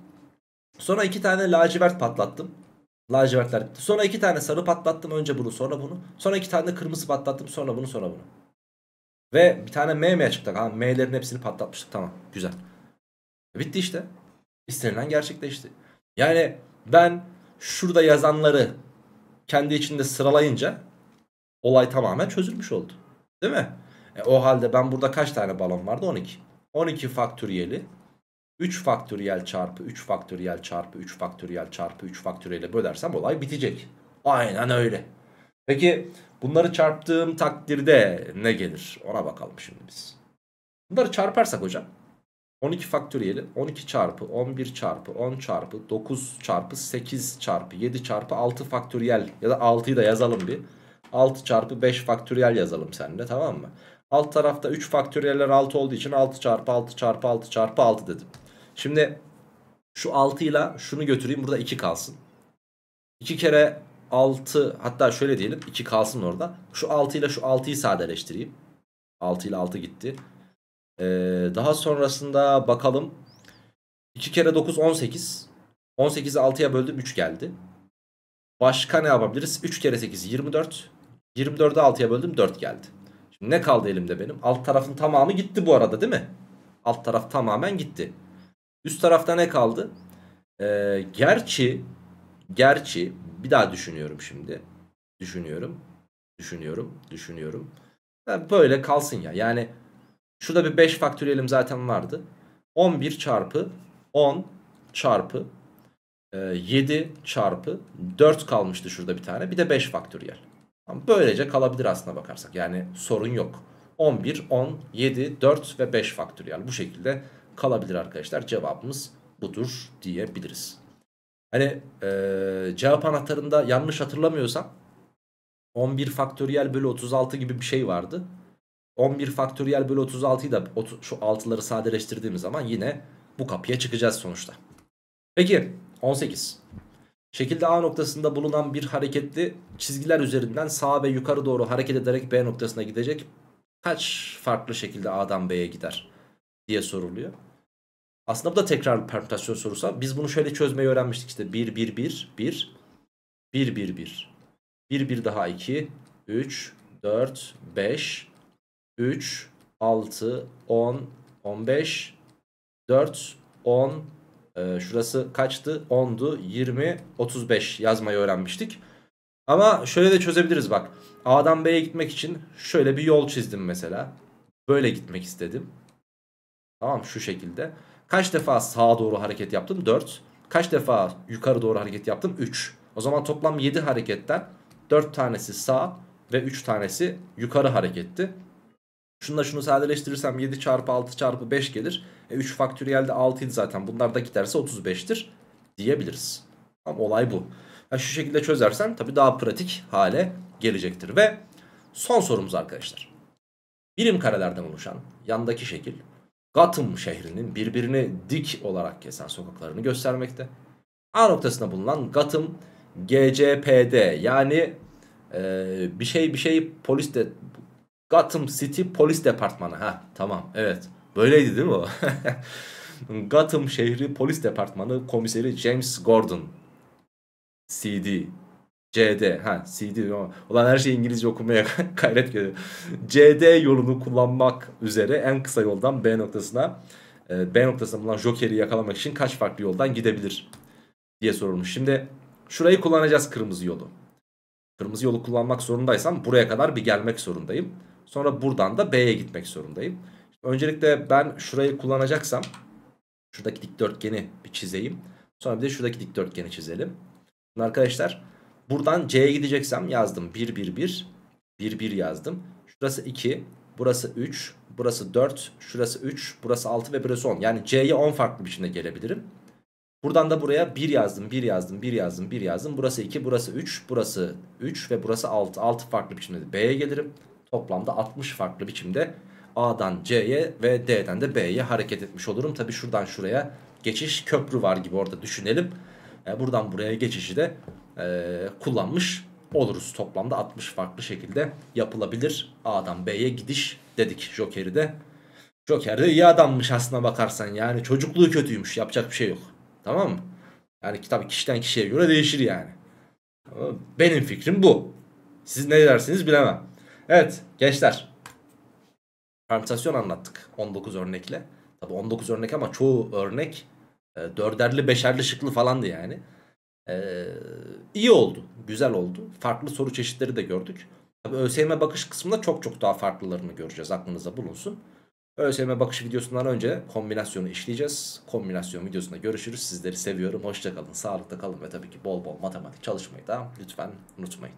Sonra iki tane lacivert patlattım. Lacivertler bitti. Sonra iki tane sarı patlattım. Önce bunu sonra bunu. Sonra iki tane kırmızı patlattım. Sonra bunu sonra bunu. Ve bir tane M mi çıktı? Ha, M'lerin hepsini patlatmıştık. Tamam güzel. Bitti işte. İstenilen gerçekleşti. Yani ben şurada yazanları kendi içinde sıralayınca olay tamamen çözülmüş oldu. Değil mi? E, o halde ben burada kaç tane balon vardı? 12. 12 faktöriyeli 3 faktöriyel çarpı 3 faktöriyel çarpı 3 faktöriyel çarpı 3 faktöriyel bölersem olay bitecek. Aynen öyle. Peki bunları çarptığım takdirde ne gelir? Ona bakalım şimdi biz. Bunları çarparsak hocam 12 faktöriyeli 12 çarpı 11 çarpı 10 çarpı 9 çarpı 8 çarpı 7 çarpı 6 faktöriyel ya da 6'yı da yazalım bir. 6 çarpı 5 faktöriyel yazalım sende tamam mı? Alt tarafta 3 faktöriyeller 6 olduğu için 6 çarpı 6 çarpı 6 çarpı 6 dedim. Şimdi şu 6 ile şunu götüreyim burada 2 kalsın. 2 kere 6 hatta şöyle diyelim 2 kalsın orada. Şu 6 ile şu 6'yı sadeleştireyim. 6 ile 6 gitti. Ee, daha sonrasında bakalım. 2 kere 9 18. 18'i 6'ya böldüm 3 geldi. Başka ne yapabiliriz? 3 kere 8 24. 24'ü 6'ya böldüm 4 geldi. Şimdi ne kaldı elimde benim? Alt tarafın tamamı gitti bu arada değil mi? Alt taraf tamamen gitti. Üst tarafta ne kaldı? Ee, gerçi gerçi bir daha düşünüyorum şimdi. Düşünüyorum. Düşünüyorum. Düşünüyorum. Yani böyle kalsın ya. Yani şurada bir 5 faktöriyelim zaten vardı. 11 çarpı 10 çarpı 7 e, çarpı 4 kalmıştı şurada bir tane. Bir de 5 faktöriyel. Böylece kalabilir aslına bakarsak. Yani sorun yok. 11, 10, 7, 4 ve 5 faktöriyel bu şekilde kalabilir arkadaşlar. Cevabımız budur diyebiliriz. Hani e, cevap anahtarında yanlış hatırlamıyorsam 11 faktöriyel bölü 36 gibi bir şey vardı. 11 faktöriyel bölü 36'yı da şu 6'ları sadeleştirdiğimiz zaman yine bu kapıya çıkacağız sonuçta. Peki 18. Şekilde A noktasında bulunan bir hareketli çizgiler üzerinden sağa ve yukarı doğru hareket ederek B noktasına gidecek. Kaç farklı şekilde A'dan B'ye gider diye soruluyor. Aslında bu da tekrar bir permütasyon sorusu. Biz bunu şöyle çözmeyi öğrenmiştik işte 1 1 1 1 1 1 1 1 1 daha 2 3 4 5 3 6 10 15 4 10 ee, şurası kaçtı? 10'du. 20, 35 yazmayı öğrenmiştik. Ama şöyle de çözebiliriz bak. A'dan B'ye gitmek için şöyle bir yol çizdim mesela. Böyle gitmek istedim. Tamam şu şekilde. Kaç defa sağa doğru hareket yaptım? 4. Kaç defa yukarı doğru hareket yaptım? 3. O zaman toplam 7 hareketten 4 tanesi sağ ve 3 tanesi yukarı hareketti. Şununla şunu sadeleştirirsem 7 çarpı 6 çarpı 5 gelir. E 3 faktöriyel de 6 idi zaten. Bunlar da giderse 35'tir diyebiliriz. Ama olay bu. Yani şu şekilde çözersen tabii daha pratik hale gelecektir. Ve son sorumuz arkadaşlar. Birim karelerden oluşan yandaki şekil Gotham şehrinin birbirini dik olarak kesen sokaklarını göstermekte. A noktasında bulunan Gotham GCPD yani e, bir şey bir şey polis de Gotham City Polis Departmanı. Ha tamam evet. Böyleydi değil mi o? (laughs) Gotham şehri polis departmanı komiseri James Gordon. CD. CD. Ha CD. Ulan her şey İngilizce okumaya (laughs) gayret görüyor. CD yolunu kullanmak üzere en kısa yoldan B noktasına e, B noktasına bulunan Joker'i yakalamak için kaç farklı yoldan gidebilir diye sorulmuş. Şimdi şurayı kullanacağız kırmızı yolu. Kırmızı yolu kullanmak zorundaysam buraya kadar bir gelmek zorundayım. Sonra buradan da B'ye gitmek zorundayım. Öncelikle ben şurayı kullanacaksam şuradaki dikdörtgeni bir çizeyim. Sonra bir de şuradaki dikdörtgeni çizelim. Şimdi arkadaşlar buradan C'ye gideceksem yazdım 1 1 1 1 1 yazdım. Şurası 2, burası 3, burası 4, şurası 3, burası 6 ve burası 10. Yani C'ye 10 farklı biçimde gelebilirim. Buradan da buraya 1 yazdım, 1 yazdım, 1 yazdım, 1 yazdım. Burası 2, burası 3, burası 3 ve burası 6. 6 farklı biçimde B'ye gelirim toplamda 60 farklı biçimde A'dan C'ye ve D'den de B'ye hareket etmiş olurum. Tabi şuradan şuraya geçiş köprü var gibi orada düşünelim. E, buradan buraya geçişi de e, kullanmış oluruz. Toplamda 60 farklı şekilde yapılabilir. A'dan B'ye gidiş dedik Joker'i de. Joker iyi adammış aslına bakarsan yani çocukluğu kötüymüş yapacak bir şey yok. Tamam mı? Yani tabi kişiden kişiye göre değişir yani. Benim fikrim bu. Siz ne dersiniz bilemem. Evet gençler. Permütasyon anlattık 19 örnekle. Tabii 19 örnek ama çoğu örnek e, dörderli beşerli şıklı falandı yani. E, iyi oldu. Güzel oldu. Farklı soru çeşitleri de gördük. Tabi ÖSYM bakış kısmında çok çok daha farklılarını göreceğiz. aklınızda bulunsun. ÖSYM bakış videosundan önce kombinasyonu işleyeceğiz. Kombinasyon videosunda görüşürüz. Sizleri seviyorum. Hoşçakalın, sağlıkta kalın ve tabii ki bol bol matematik çalışmayı da lütfen unutmayın.